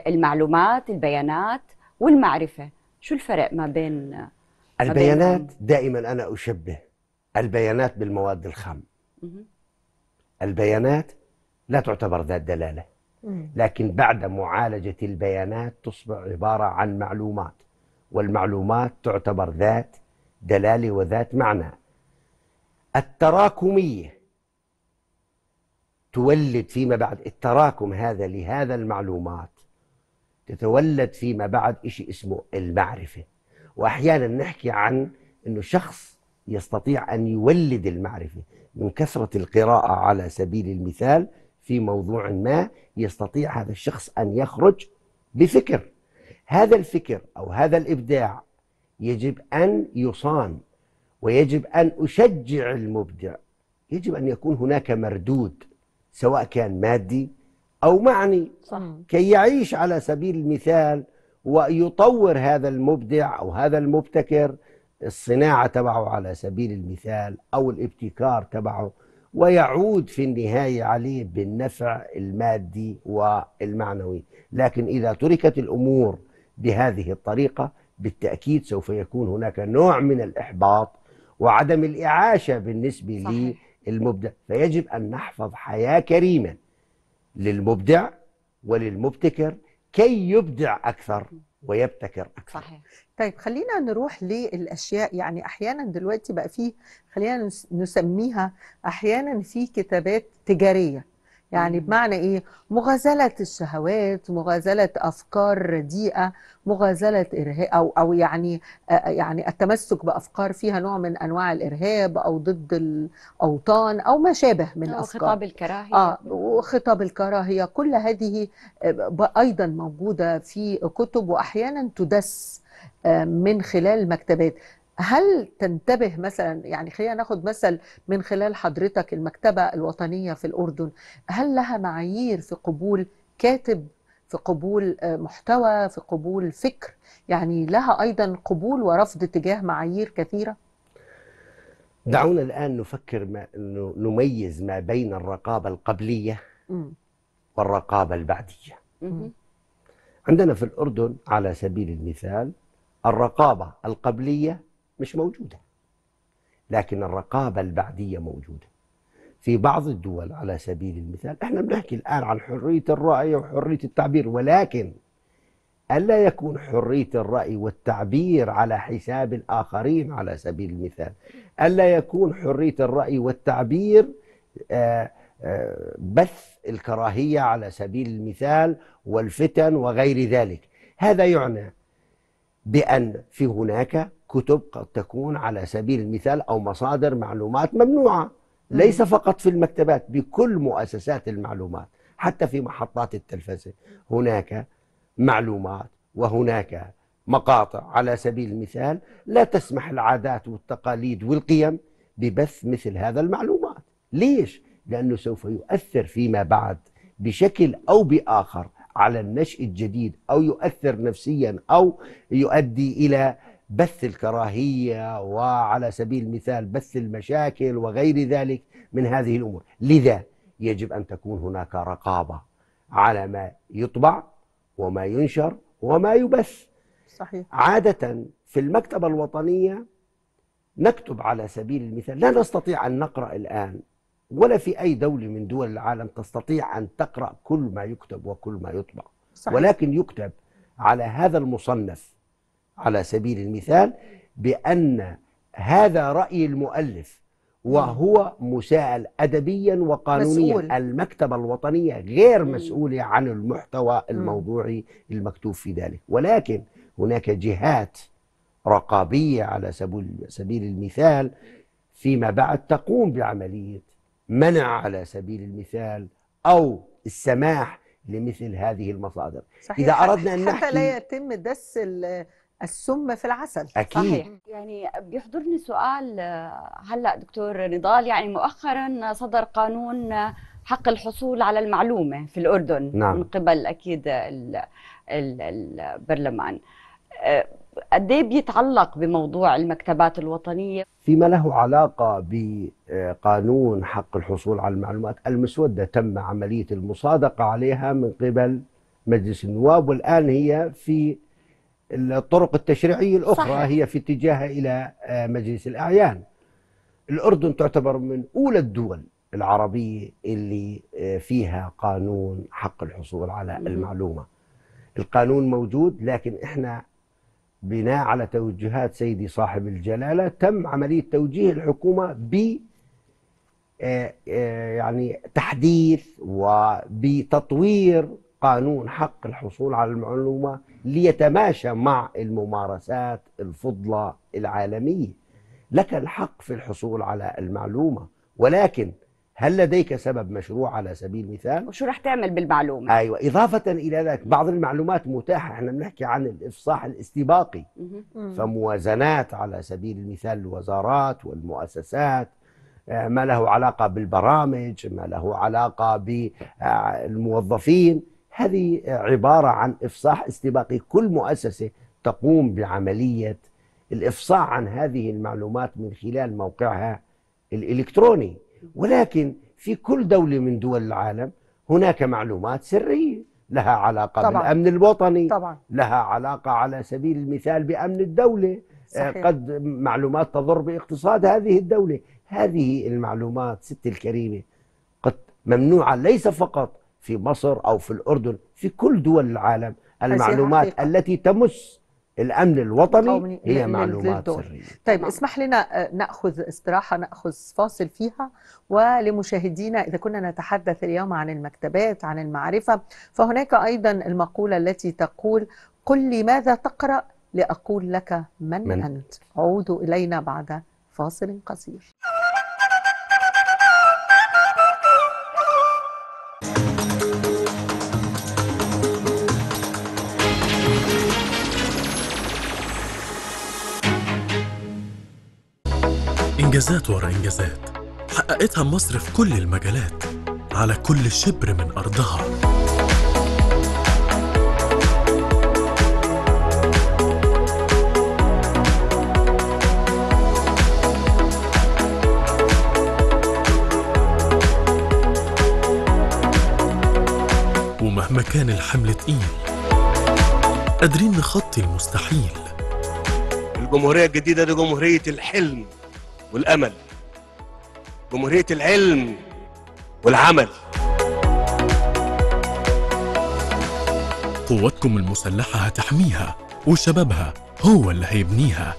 المعلومات البيانات والمعرفه شو الفرق ما بين ما البيانات بين دائما انا اشبه البيانات بالمواد الخام البيانات لا تعتبر ذات دلاله لكن بعد معالجه البيانات تصبح عباره عن معلومات والمعلومات تعتبر ذات دلاله وذات معنى التراكميه تولد فيما بعد التراكم هذا لهذا المعلومات تتولد فيما بعد شيء اسمه المعرفه واحيانا نحكي عن انه شخص يستطيع ان يولد المعرفه من كثره القراءه على سبيل المثال في موضوع ما يستطيع هذا الشخص ان يخرج بفكر هذا الفكر او هذا الابداع يجب ان يصان ويجب ان اشجع المبدع يجب ان يكون هناك مردود سواء كان مادي او معني صح. كي يعيش على سبيل المثال ويطور هذا المبدع او هذا المبتكر الصناعه تبعه على سبيل المثال او الابتكار تبعه ويعود في النهاية عليه بالنفع المادي والمعنوي لكن إذا تركت الأمور بهذه الطريقة بالتأكيد سوف يكون هناك نوع من الإحباط وعدم الإعاشة بالنسبة للمبدع فيجب أن نحفظ حياة كريمة للمبدع وللمبتكر كي يبدع أكثر ويبتكر أكثر صحيح. طيب خلينا نروح للاشياء يعني احيانا دلوقتي بقى فيه خلينا نسميها احيانا في كتابات تجاريه يعني بمعنى ايه مغازله الشهوات مغازله افكار رديئه مغازله ارهاب او او يعني يعني التمسك بافكار فيها نوع من انواع الارهاب او ضد الاوطان او ما شابه من أو افكار خطاب الكراهيه اه وخطاب الكراهيه كل هذه ايضا موجوده في كتب واحيانا تدس من خلال المكتبات هل تنتبه مثلا يعني خلينا ناخد مثل من خلال حضرتك المكتبة الوطنية في الأردن هل لها معايير في قبول كاتب في قبول آه، محتوى في قبول فكر يعني لها أيضا قبول ورفض تجاه معايير كثيرة دعونا الآن نفكر ما نميز ما بين الرقابة القبلية والرقابة البعدية عندنا في الأردن على سبيل المثال الرقابة القبلية مش موجودة لكن الرقابة البعدية موجودة في بعض الدول على سبيل المثال احنا بنحكي الآن عن حرية الرأي وحرية التعبير ولكن ألا يكون حرية الرأي والتعبير على حساب الآخرين على سبيل المثال ألا يكون حرية الرأي والتعبير آه، آه، بث الكراهية على سبيل المثال والفتن وغير ذلك هذا يعني بأن في هناك كتب قد تكون على سبيل المثال أو مصادر معلومات ممنوعة ليس فقط في المكتبات بكل مؤسسات المعلومات حتى في محطات التلفزة هناك معلومات وهناك مقاطع على سبيل المثال لا تسمح العادات والتقاليد والقيم ببث مثل هذا المعلومات ليش؟ لأنه سوف يؤثر فيما بعد بشكل أو بآخر على النشء الجديد أو يؤثر نفسيا أو يؤدي إلى بث الكراهية وعلى سبيل المثال بث المشاكل وغير ذلك من هذه الأمور لذا يجب أن تكون هناك رقابة على ما يطبع وما ينشر وما يبث صحيح. عادة في المكتبة الوطنية نكتب على سبيل المثال لا نستطيع أن نقرأ الآن ولا في أي دولة من دول العالم تستطيع أن تقرأ كل ما يكتب وكل ما يطبع صحيح. ولكن يكتب على هذا المصنف على سبيل المثال بأن هذا رأي المؤلف وهو مساءل أدبيا وقانونيا مسؤول. المكتبة الوطنية غير مسؤولة عن المحتوى الموضوعي المكتوب في ذلك ولكن هناك جهات رقابية على سبيل المثال فيما بعد تقوم بعملية منع على سبيل المثال أو السماح لمثل هذه المصادر صحيح إذا أردنا أن حتى لا يتم دس السم في العسل أكيد صحيح يعني بيحضرني سؤال آه، هلأ دكتور نضال يعني مؤخرا صدر قانون حق الحصول على المعلومة في الأردن نعم. من قبل أكيد البرلمان آه، قد ايه بيتعلق بموضوع المكتبات الوطنيه؟ فيما له علاقه بقانون حق الحصول على المعلومات، المسوده تم عمليه المصادقه عليها من قبل مجلس النواب والان هي في الطرق التشريعيه الاخرى صحيح. هي في اتجاهها الى آه، مجلس الاعيان. الاردن تعتبر من اولى الدول العربيه اللي آه، فيها قانون حق الحصول على المعلومه. القانون موجود لكن احنا بناء على توجيهات سيدي صاحب الجلاله تم عمليه توجيه الحكومه ب آه، آه، يعني تحديث وبتطوير قانون حق الحصول على المعلومه ليتماشى مع الممارسات الفضلى العالميه لك الحق في الحصول على المعلومه ولكن هل لديك سبب مشروع على سبيل المثال وشو رح تعمل بالمعلومه ايوه اضافه الى ذلك بعض المعلومات متاحه احنا بنحكي عن الافصاح الاستباقي فموازنات على سبيل المثال الوزارات والمؤسسات آه، ما له علاقه بالبرامج ما له علاقه بالموظفين هذه عباره عن افصاح استباقي كل مؤسسه تقوم بعمليه الافصاح عن هذه المعلومات من خلال موقعها الالكتروني ولكن في كل دولة من دول العالم هناك معلومات سرية لها علاقة طبعا. بالأمن الوطني طبعا. لها علاقة على سبيل المثال بأمن الدولة آه، صحيح. قد معلومات تضر باقتصاد هذه الدولة هذه المعلومات ست الكريمة قد ممنوعة ليس فقط في مصر أو في الأردن في كل دول العالم المعلومات التي تمس الامن الوطني هي معلومات سريه طيب نعم. اسمح لنا آه، ناخذ استراحه ناخذ فاصل فيها ولمشاهدينا اذا كنا نتحدث اليوم عن المكتبات عن المعرفه فهناك ايضا المقوله التي تقول قل لي ماذا تقرا لاقول لك من, من. انت عودوا الينا بعد فاصل قصير إنجازات ورا إنجازات حققتها مصر في كل المجالات على كل شبر من أرضها ومهما كان الحمل تقيل قادرين نخطي المستحيل الجمهورية الجديدة دي جمهورية الحلم والأمل جمهورية العلم والعمل قوتكم المسلحة هتحميها وشبابها هو اللي هيبنيها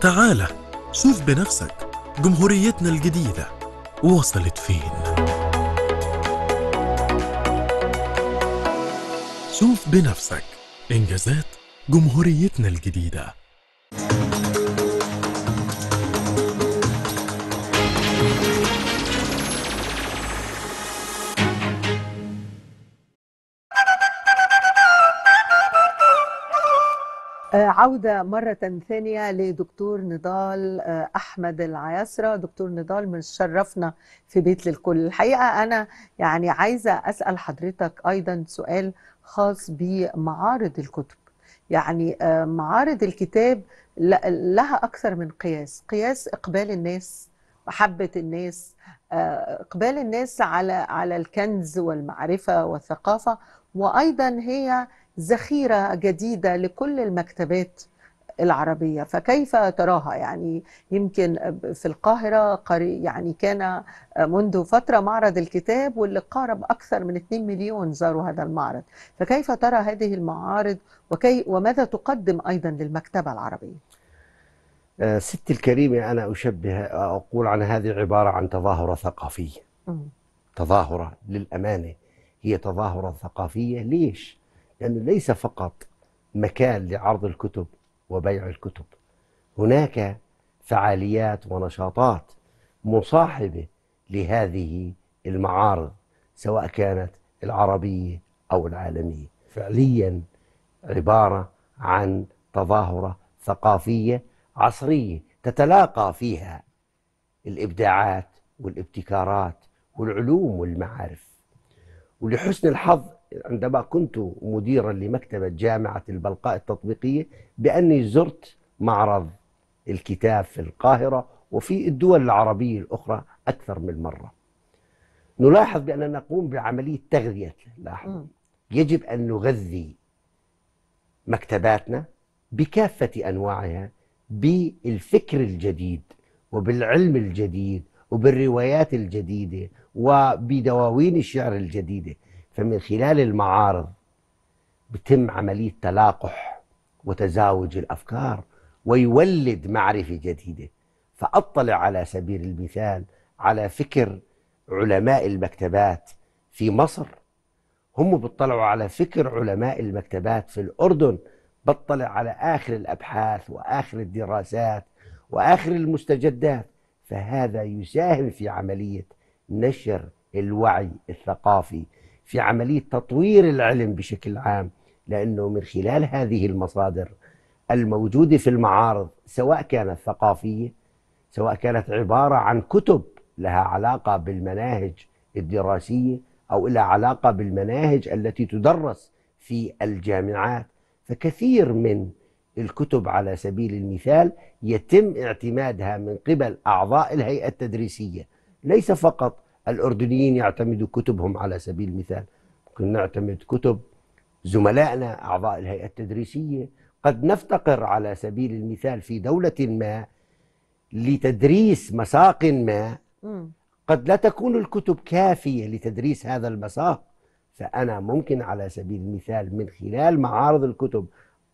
تعال شوف بنفسك جمهوريتنا الجديدة وصلت فين شوف بنفسك إنجازات جمهوريتنا الجديده العودة مرة ثانية لدكتور نضال آه، أحمد العياسرة دكتور نضال من شرفنا في بيت للكل الحقيقة أنا يعني عايزة أسأل حضرتك أيضا سؤال خاص بمعارض الكتب يعني آه، معارض الكتاب لها أكثر من قياس قياس إقبال الناس محبة الناس آه، إقبال الناس على على الكنز والمعرفة والثقافة وأيضا هي ذخيره جديده لكل المكتبات العربيه فكيف تراها يعني يمكن في القاهره يعني كان منذ فتره معرض الكتاب واللي قارب اكثر من 2 مليون زاروا هذا المعرض فكيف ترى هذه المعارض وكي وماذا تقدم ايضا للمكتبه العربيه آه، ستي الكريمة أنا أشبه أقول عن هذه عبارة عن تظاهرة ثقافية م. تظاهرة للأمانة هي تظاهرة ثقافية ليش؟ لأنه ليس فقط مكان لعرض الكتب وبيع الكتب هناك فعاليات ونشاطات مصاحبة لهذه المعارض سواء كانت العربية أو العالمية فعليا عبارة عن تظاهرة ثقافية عصرية تتلاقى فيها الإبداعات والابتكارات والعلوم والمعارف ولحسن الحظ عندما كنت مديرا لمكتبة جامعة البلقاء التطبيقية بأني زرت معرض الكتاب في القاهرة وفي الدول العربية الأخرى أكثر من مرة نلاحظ بأننا نقوم بعملية تغذية لاحظ يجب أن نغذي مكتباتنا بكافة أنواعها بالفكر الجديد وبالعلم الجديد وبالروايات الجديدة وبدواوين الشعر الجديدة فمن خلال المعارض بتم عملية تلاقح وتزاوج الأفكار ويولد معرفة جديدة فأطلع على سبيل المثال على فكر علماء المكتبات في مصر هم بيطلعوا على فكر علماء المكتبات في الأردن بطلع على آخر الأبحاث وآخر الدراسات وآخر المستجدات فهذا يساهم في عملية نشر الوعي الثقافي في عملية تطوير العلم بشكل عام لأنه من خلال هذه المصادر الموجودة في المعارض سواء كانت ثقافية سواء كانت عبارة عن كتب لها علاقة بالمناهج الدراسية أو لها علاقة بالمناهج التي تدرس في الجامعات فكثير من الكتب على سبيل المثال يتم اعتمادها من قبل أعضاء الهيئة التدريسية ليس فقط الأردنيين يعتمدوا كتبهم على سبيل المثال ممكن نعتمد كتب زملائنا أعضاء الهيئة التدريسية قد نفتقر على سبيل المثال في دولة ما لتدريس مساق ما قد لا تكون الكتب كافية لتدريس هذا المساق فأنا ممكن على سبيل المثال من خلال معارض الكتب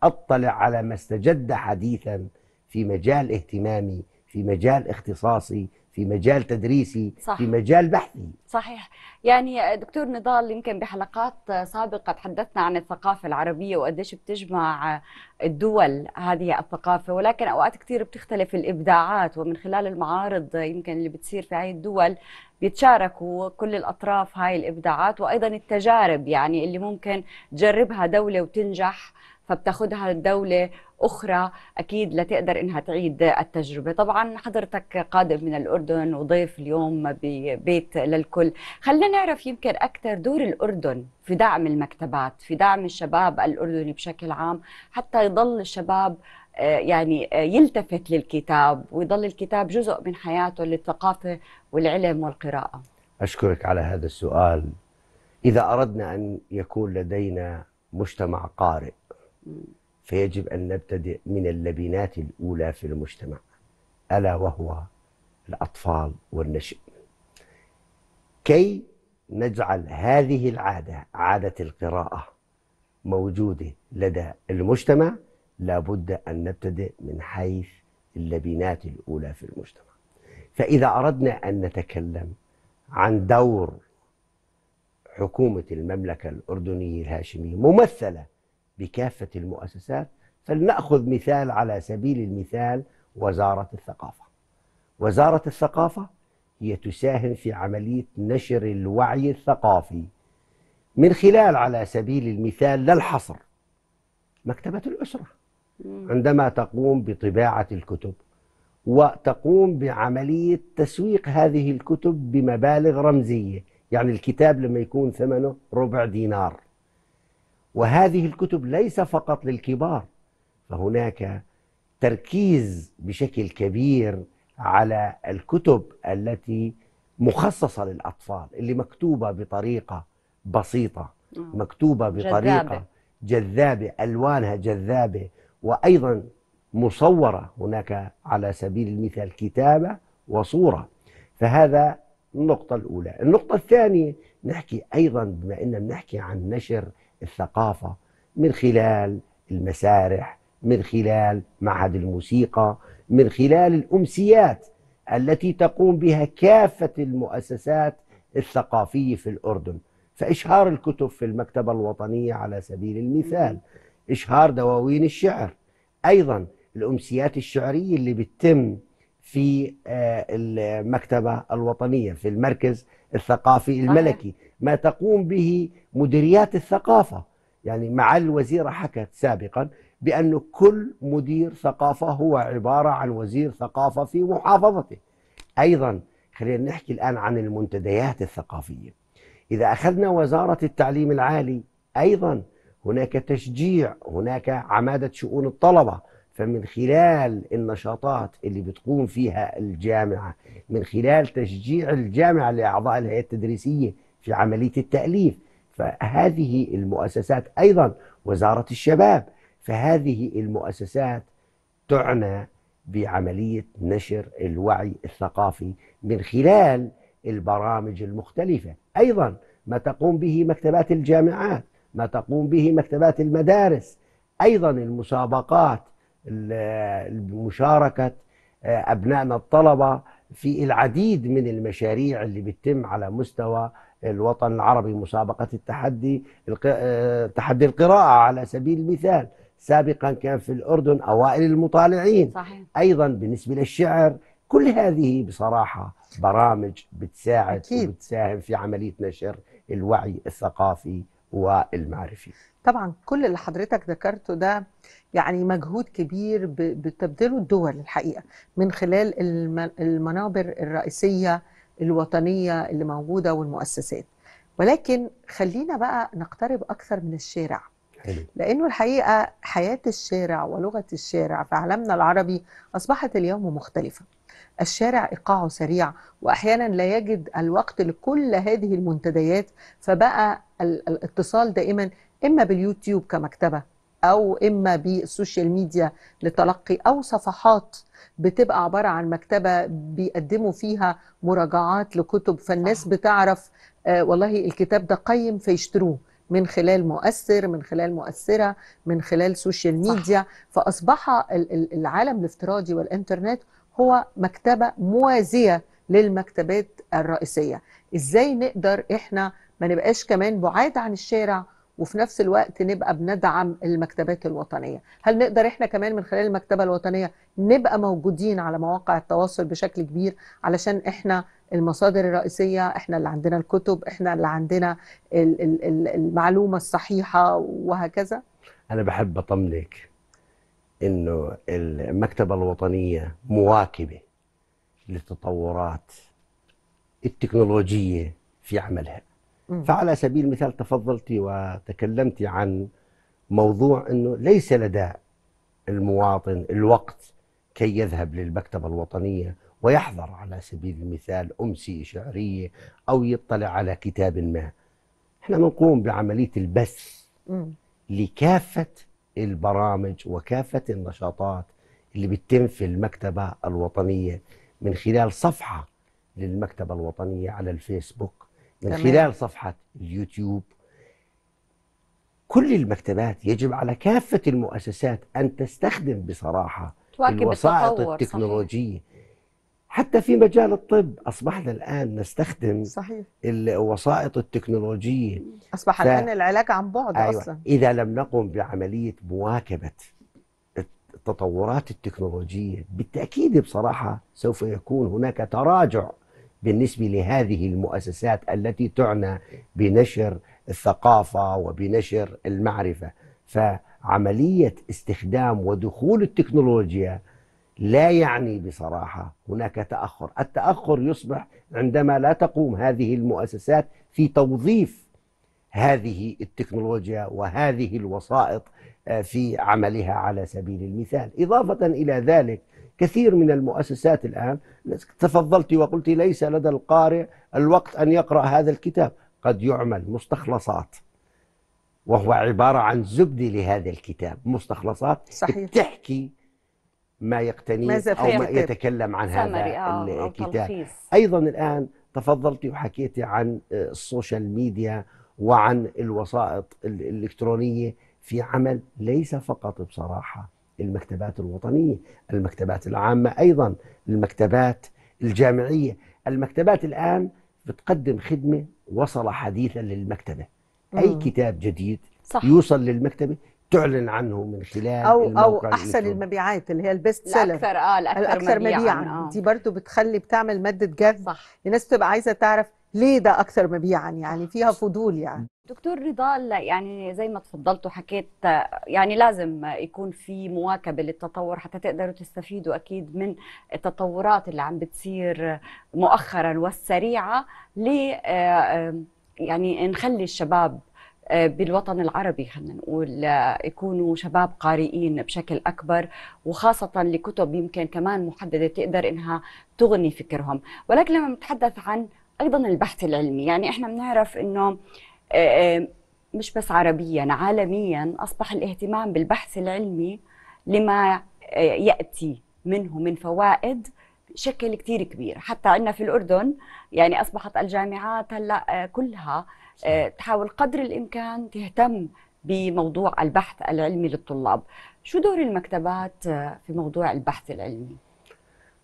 أطلع على ما استجد حديثا في مجال اهتمامي في مجال اختصاصي في مجال تدريسي صح. في مجال بحثي صحيح يعني دكتور نضال يمكن بحلقات سابقة تحدثنا عن الثقافة العربية وقديش بتجمع الدول هذه الثقافة ولكن أوقات كثير بتختلف الإبداعات ومن خلال المعارض يمكن اللي بتصير في هاي الدول بيتشاركوا كل الأطراف هاي الإبداعات وأيضا التجارب يعني اللي ممكن تجربها دولة وتنجح فبتاخذها الدولة أخرى أكيد لتقدر إنها تعيد التجربة طبعا حضرتك قادم من الأردن وضيف اليوم ببيت للكل خلينا نعرف يمكن أكثر دور الأردن في دعم المكتبات في دعم الشباب الأردني بشكل عام حتى يضل الشباب آه، يعني آه، يلتفت للكتاب ويضل الكتاب جزء من حياته للثقافة والعلم والقراءة أشكرك على هذا السؤال إذا أردنا أن يكون لدينا مجتمع قارئ فيجب أن نبتدئ من اللبنات الأولى في المجتمع ألا وهو الأطفال والنشء كي نجعل هذه العادة عادة القراءة موجودة لدى المجتمع لابد أن نبتدئ من حيث اللبنات الأولى في المجتمع فإذا أردنا أن نتكلم عن دور حكومة المملكة الأردنية الهاشمية ممثلة بكافة المؤسسات فلنأخذ مثال على سبيل المثال وزارة الثقافة وزارة الثقافة هي تساهم في عملية نشر الوعي الثقافي من خلال على سبيل المثال لا الحصر مكتبة الأسرة عندما تقوم بطباعة الكتب وتقوم بعملية تسويق هذه الكتب بمبالغ رمزية يعني الكتاب لما يكون ثمنه ربع دينار وهذه الكتب ليس فقط للكبار فهناك تركيز بشكل كبير على الكتب التي مخصصة للأطفال اللي مكتوبة بطريقة بسيطة آه. مكتوبة بطريقة جذابة, جذابة ألوانها جذابة وأيضا مصورة هناك على سبيل المثال كتابة وصورة فهذا النقطة الأولى النقطة الثانية نحكي أيضا بما أننا نحكي عن نشر الثقافة من خلال المسارح من خلال معهد الموسيقى من خلال الأمسيات التي تقوم بها كافة المؤسسات الثقافية في الأردن فإشهار الكتب في المكتبة الوطنية على سبيل المثال إشهار دواوين الشعر أيضا الأمسيات الشعرية اللي بتتم في آه، المكتبة الوطنية في المركز الثقافي الملكي ما تقوم به مديريات الثقافة يعني مع الوزيرة حكت سابقا بأن كل مدير ثقافة هو عبارة عن وزير ثقافة في محافظته أيضا خلينا نحكي الآن عن المنتديات الثقافية إذا أخذنا وزارة التعليم العالي أيضا هناك تشجيع هناك عمادة شؤون الطلبة فمن خلال النشاطات اللي بتقوم فيها الجامعة من خلال تشجيع الجامعة لأعضاء الهيئة التدريسية في عملية التأليف فهذه المؤسسات أيضا وزارة الشباب فهذه المؤسسات تعنى بعملية نشر الوعي الثقافي من خلال البرامج المختلفة أيضا ما تقوم به مكتبات الجامعات ما تقوم به مكتبات المدارس أيضا المسابقات مشاركة أبنائنا آه، الطلبة في العديد من المشاريع اللي بتتم على مستوى الوطن العربي مسابقة التحدي آه، تحدي القراءة على سبيل المثال سابقا كان في الأردن أوائل المطالعين صحيح. أيضا بالنسبة للشعر كل هذه بصراحة برامج بتساعد أكيد. وبتساهم في عملية نشر الوعي الثقافي والمعرفي طبعا كل اللي حضرتك ذكرته ده يعني مجهود كبير بتبذله الدول الحقيقه من خلال المنابر الرئيسيه الوطنيه اللي موجوده والمؤسسات ولكن خلينا بقى نقترب اكثر من الشارع حلو. لانه الحقيقه حياه الشارع ولغه الشارع في عالمنا العربي اصبحت اليوم مختلفه الشارع ايقاعه سريع واحيانا لا يجد الوقت لكل هذه المنتديات فبقى الاتصال دائما اما باليوتيوب كمكتبه او اما بالسوشيال ميديا لتلقي او صفحات بتبقى عباره عن مكتبه بيقدموا فيها مراجعات لكتب فالناس بتعرف آه، والله الكتاب ده قيم فيشتروه من خلال مؤثر من خلال مؤثره من خلال سوشيال ميديا صح. فاصبح العالم الافتراضي والانترنت هو مكتبه موازيه للمكتبات الرئيسيه ازاي نقدر احنا ما نبقاش كمان بعاد عن الشارع وفي نفس الوقت نبقى بندعم المكتبات الوطنيه هل نقدر احنا كمان من خلال المكتبه الوطنيه نبقى موجودين على مواقع التواصل بشكل كبير علشان احنا المصادر الرئيسيه احنا اللي عندنا الكتب احنا اللي عندنا المعلومه الصحيحه وهكذا انا بحب اطمنك انه المكتبه الوطنيه مواكبه للتطورات التكنولوجيه في عملها فعلى سبيل المثال تفضلتي وتكلمتي عن موضوع أنه ليس لدى المواطن الوقت كي يذهب للمكتبة الوطنية ويحضر على سبيل المثال أمسية شعرية أو يطلع على كتاب ما احنا بنقوم بعملية البث لكافة البرامج وكافة النشاطات اللي بتتم في المكتبة الوطنية من خلال صفحة للمكتبة الوطنية على الفيسبوك من خلال صفحة اليوتيوب كل المكتبات يجب على كافة المؤسسات أن تستخدم بصراحة الوسائط التكنولوجية صحيح. حتى في مجال الطب أصبحنا الآن نستخدم صحيح. الوسائط التكنولوجية أصبح ف... الآن العلاج عن بعد أيوة. أصلا إذا لم نقم بعملية مواكبة التطورات التكنولوجية بالتأكيد بصراحة سوف يكون هناك تراجع بالنسبه لهذه المؤسسات التي تعنى بنشر الثقافه وبنشر المعرفه فعمليه استخدام ودخول التكنولوجيا لا يعني بصراحه هناك تاخر، التاخر يصبح عندما لا تقوم هذه المؤسسات في توظيف هذه التكنولوجيا وهذه الوسائط آه، في عملها على سبيل المثال، اضافه الى ذلك كثير من المؤسسات الآن تفضلت وقلت ليس لدى القارئ الوقت أن يقرأ هذا الكتاب قد يعمل مستخلصات وهو عبارة عن زبدة لهذا الكتاب مستخلصات صحيح. تحكي ما يقتنيه أو ما يتكلم عن هذا الكتاب أيضا الآن تفضلت وحكيت عن آه، السوشيال ميديا وعن الوسائط الإلكترونية في عمل ليس فقط بصراحة المكتبات الوطنية المكتبات العامة أيضا المكتبات الجامعية المكتبات الآن بتقدم خدمة وصل حديثا للمكتبة أي كتاب جديد صح. يوصل للمكتبة تعلن عنه من خلال او او احسن الميكرون. المبيعات اللي هي البيست سيلر الاكثر اه الاكثر, الأكثر مبيعا, مبيعاً. دي آه. برضو بتخلي بتعمل ماده جذب الناس تبقى عايزه تعرف ليه ده اكثر مبيعا يعني فيها فضول يعني دكتور رضا يعني زي ما تفضلت وحكيت يعني لازم يكون في مواكبه للتطور حتى تقدروا تستفيدوا اكيد من التطورات اللي عم بتصير مؤخرا والسريعه ل آه، يعني نخلي الشباب آه، بالوطن العربي خلينا نقول آه، يكونوا شباب قارئين بشكل اكبر وخاصه لكتب يمكن كمان محدده تقدر انها تغني فكرهم، ولكن لما نتحدث عن ايضا البحث العلمي يعني احنا بنعرف انه آه، آه، مش بس عربيا عالميا اصبح الاهتمام بالبحث العلمي لما آه، ياتي منه من فوائد شكل كثير كبير حتى عندنا في الأردن يعني أصبحت الجامعات هلأ كلها تحاول قدر الإمكان تهتم بموضوع البحث العلمي للطلاب شو دور المكتبات في موضوع البحث العلمي؟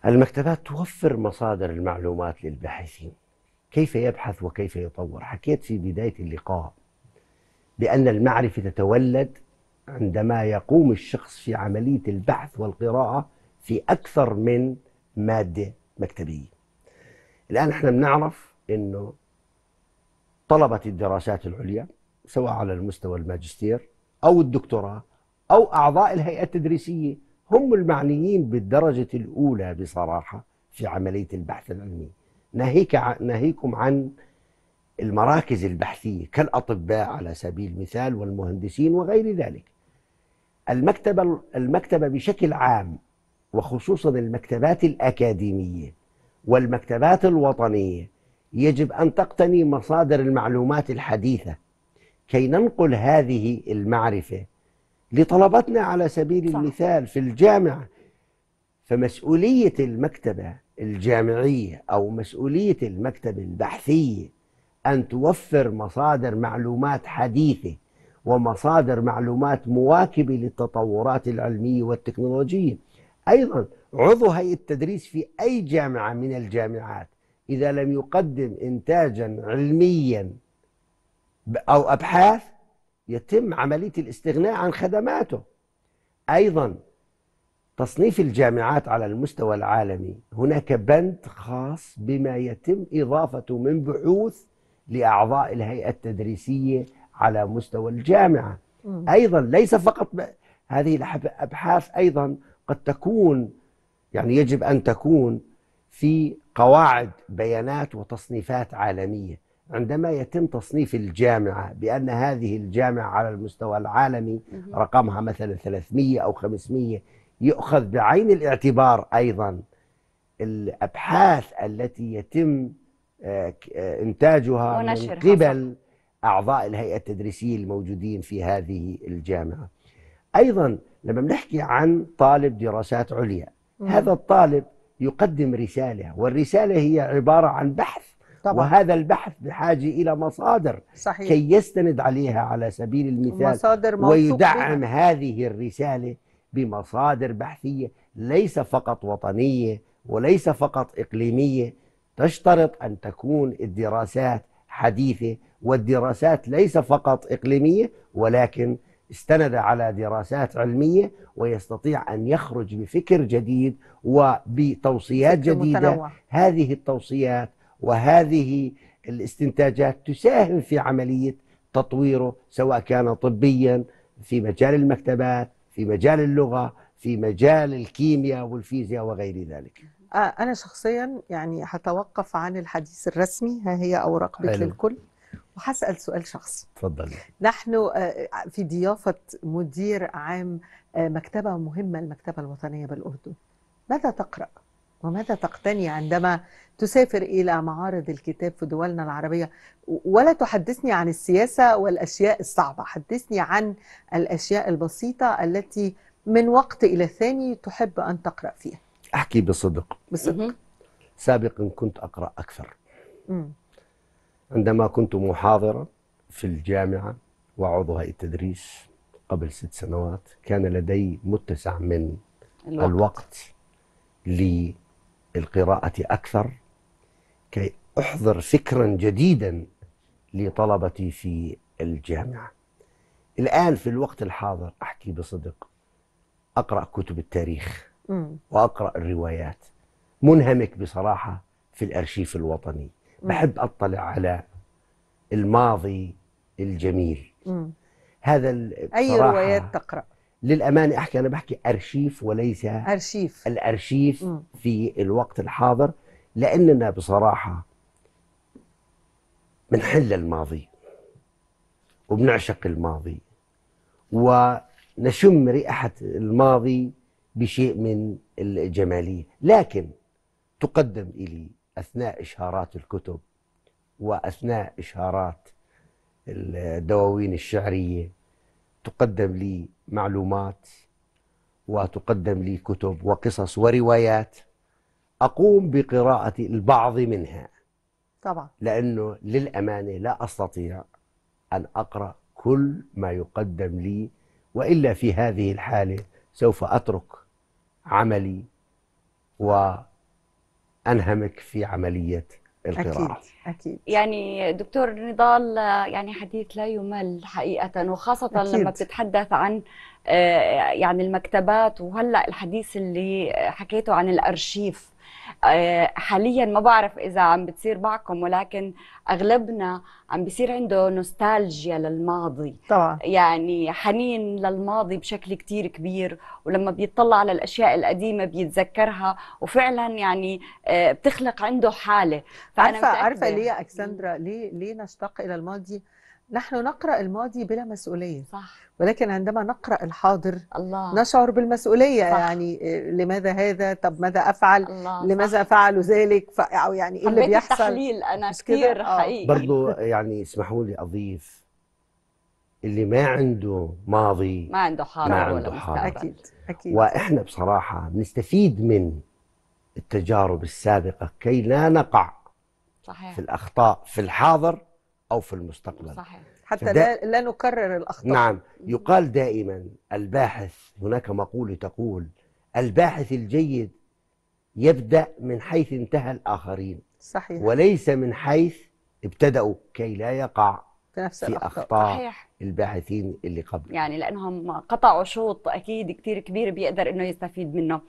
المكتبات توفر مصادر المعلومات للباحثين كيف يبحث وكيف يطور حكيت في بداية اللقاء بأن المعرفة تتولد عندما يقوم الشخص في عملية البحث والقراءة في أكثر من مادة مكتبية الآن احنا بنعرف أنه طلبة الدراسات العليا سواء على المستوى الماجستير أو الدكتوراه أو أعضاء الهيئة التدريسية هم المعنيين بالدرجة الأولى بصراحة في عملية البحث العلمي ناهيك ناهيكم عن المراكز البحثية كالأطباء على سبيل المثال والمهندسين وغير ذلك المكتبة, المكتبة بشكل عام وخصوصا المكتبات الأكاديمية والمكتبات الوطنية يجب أن تقتني مصادر المعلومات الحديثة كي ننقل هذه المعرفة لطلبتنا على سبيل صح. المثال في الجامعة فمسؤولية المكتبة الجامعية أو مسؤولية المكتبة البحثية أن توفر مصادر معلومات حديثة ومصادر معلومات مواكبة للتطورات العلمية والتكنولوجية أيضا عضو هيئة التدريس في أي جامعة من الجامعات إذا لم يقدم إنتاجا علميا أو أبحاث يتم عملية الاستغناء عن خدماته أيضا تصنيف الجامعات على المستوى العالمي هناك بند خاص بما يتم إضافته من بحوث لأعضاء الهيئة التدريسية على مستوى الجامعة أيضا ليس فقط هذه الأبحاث أيضا قد تكون يعني يجب أن تكون في قواعد بيانات وتصنيفات عالمية عندما يتم تصنيف الجامعة بأن هذه الجامعة على المستوى العالمي رقمها مثلا 300 أو 500 يؤخذ بعين الاعتبار ايضا الابحاث التي يتم آه، آه، انتاجها من قبل اعضاء الهيئه التدريسيه الموجودين في هذه الجامعه. ايضا لما بنحكي عن طالب دراسات عليا، هذا الطالب يقدم رساله والرساله هي عباره عن بحث طبعا. وهذا البحث بحاجة إلى مصادر صحيح. كي يستند عليها على سبيل المثال ويدعم هذه الرسالة بمصادر بحثيه ليس فقط وطنيه وليس فقط اقليميه تشترط ان تكون الدراسات حديثه والدراسات ليس فقط اقليميه ولكن استند على دراسات علميه ويستطيع ان يخرج بفكر جديد وبتوصيات جديده متنوع. هذه التوصيات وهذه الاستنتاجات تساهم في عمليه تطويره سواء كان طبيا في مجال المكتبات في مجال اللغه في مجال الكيمياء والفيزياء وغير ذلك انا شخصيا يعني هتوقف عن الحديث الرسمي ها هي اوراق بيت للكل وهسال سؤال شخصي اتفضل نحن في ضيافه مدير عام مكتبه مهمه المكتبه الوطنيه بالاردن ماذا تقرا وماذا تقتني عندما تسافر إلى معارض الكتاب في دولنا العربية ولا تحدثني عن السياسة والأشياء الصعبة حدثني عن الأشياء البسيطة التي من وقت إلى الثاني تحب أن تقرأ فيها أحكي بصدق بصدق سابقا كنت أقرأ أكثر م. عندما كنت محاضرا في الجامعة وعضو هيئة التدريس قبل ست سنوات كان لدي متسع من الوقت, الوقت القراءة أكثر كي أحضر فكرا جديدا لطلبتي في الجامعة الآن في الوقت الحاضر أحكي بصدق أقرأ كتب التاريخ وأقرأ الروايات منهمك بصراحة في الأرشيف الوطني بحب أطلع على الماضي الجميل هذا أي روايات تقرأ للامانه احكي انا بحكي ارشيف وليس ارشيف الارشيف م. في الوقت الحاضر لاننا بصراحه بنحل الماضي وبنعشق الماضي ونشم رائحه الماضي بشيء من الجماليه لكن تقدم الي اثناء اشهارات الكتب واثناء اشهارات الدواوين الشعريه تقدم لي معلومات وتقدم لي كتب وقصص وروايات أقوم بقراءة البعض منها طبعا لأنه للأمانة لا أستطيع أن أقرأ كل ما يقدم لي وإلا في هذه الحالة سوف أترك عملي وأنهمك في عملية القراءه أكيد. اكيد يعني دكتور نضال يعني حديث لا يمل حقيقه وخاصه أكيد. لما بتتحدث عن آه، يعني المكتبات وهلا الحديث اللي حكيته عن الارشيف آه، حاليا ما بعرف اذا عم بتصير معكم ولكن اغلبنا عم بيصير عنده نوستالجيا للماضي طبعا يعني حنين للماضي بشكل كتير كبير ولما بيطلع على الاشياء القديمه بيتذكرها وفعلا يعني آه، بتخلق عنده حاله فانا عارفه عارفه ليه اكسندرا ليه ليه نشتاق الى الماضي نحن نقرأ الماضي بلا مسؤولية صح. ولكن عندما نقرأ الحاضر الله. نشعر بالمسؤولية صح. يعني لماذا هذا طب ماذا أفعل الله. لماذا فعلوا ذلك ف... أو يعني إيه اللي بيحصل التحليل أنا كتير آه. حقيقي برضو يعني اسمحوا لي أضيف اللي ما عنده ماضي ما عنده حاضر ما عنده ولا حاضر أكيد. أكيد وإحنا بصراحة بنستفيد من التجارب السابقة كي لا نقع صحيح. في الأخطاء في الحاضر او في المستقبل صحيح حتى لا لا نكرر الاخطاء نعم يقال دائما الباحث هناك مقوله تقول الباحث الجيد يبدا من حيث انتهى الاخرين صحيح وليس من حيث ابتدأوا كي لا يقع في نفس في الأخطاء أخطاء صحيح. الباحثين اللي قبل يعني لأنهم قطعوا شوط أكيد كتير كبير بيقدر أنه يستفيد منه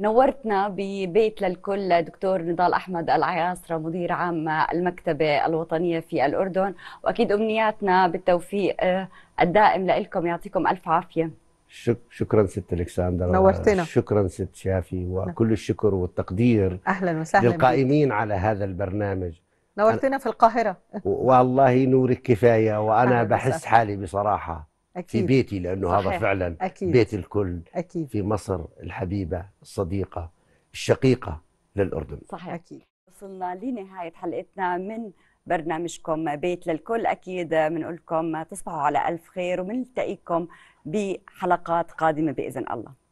نورتنا ببيت للكل دكتور نضال أحمد العياصرة مدير عام المكتبة الوطنية في الأردن وأكيد أمنياتنا بالتوفيق آه، الدائم لكم يعطيكم ألف عافية شك شكرا ست الكسندر نورتنا شكرا ست شافي وكل الشكر والتقدير اهلا وسهلا للقائمين على هذا البرنامج نورتنا في القاهرة والله نورك كفاية وأنا بحس حالي بصراحة أكيد. في بيتي لأنه صحيح. هذا فعلا أكيد. بيت الكل أكيد. في مصر الحبيبة الصديقة الشقيقة للأردن صحيح أكيد وصلنا لنهاية حلقتنا من برنامجكم بيت للكل أكيد بنقول لكم تصبحوا على ألف خير وبنلتقيكم بحلقات قادمة بإذن الله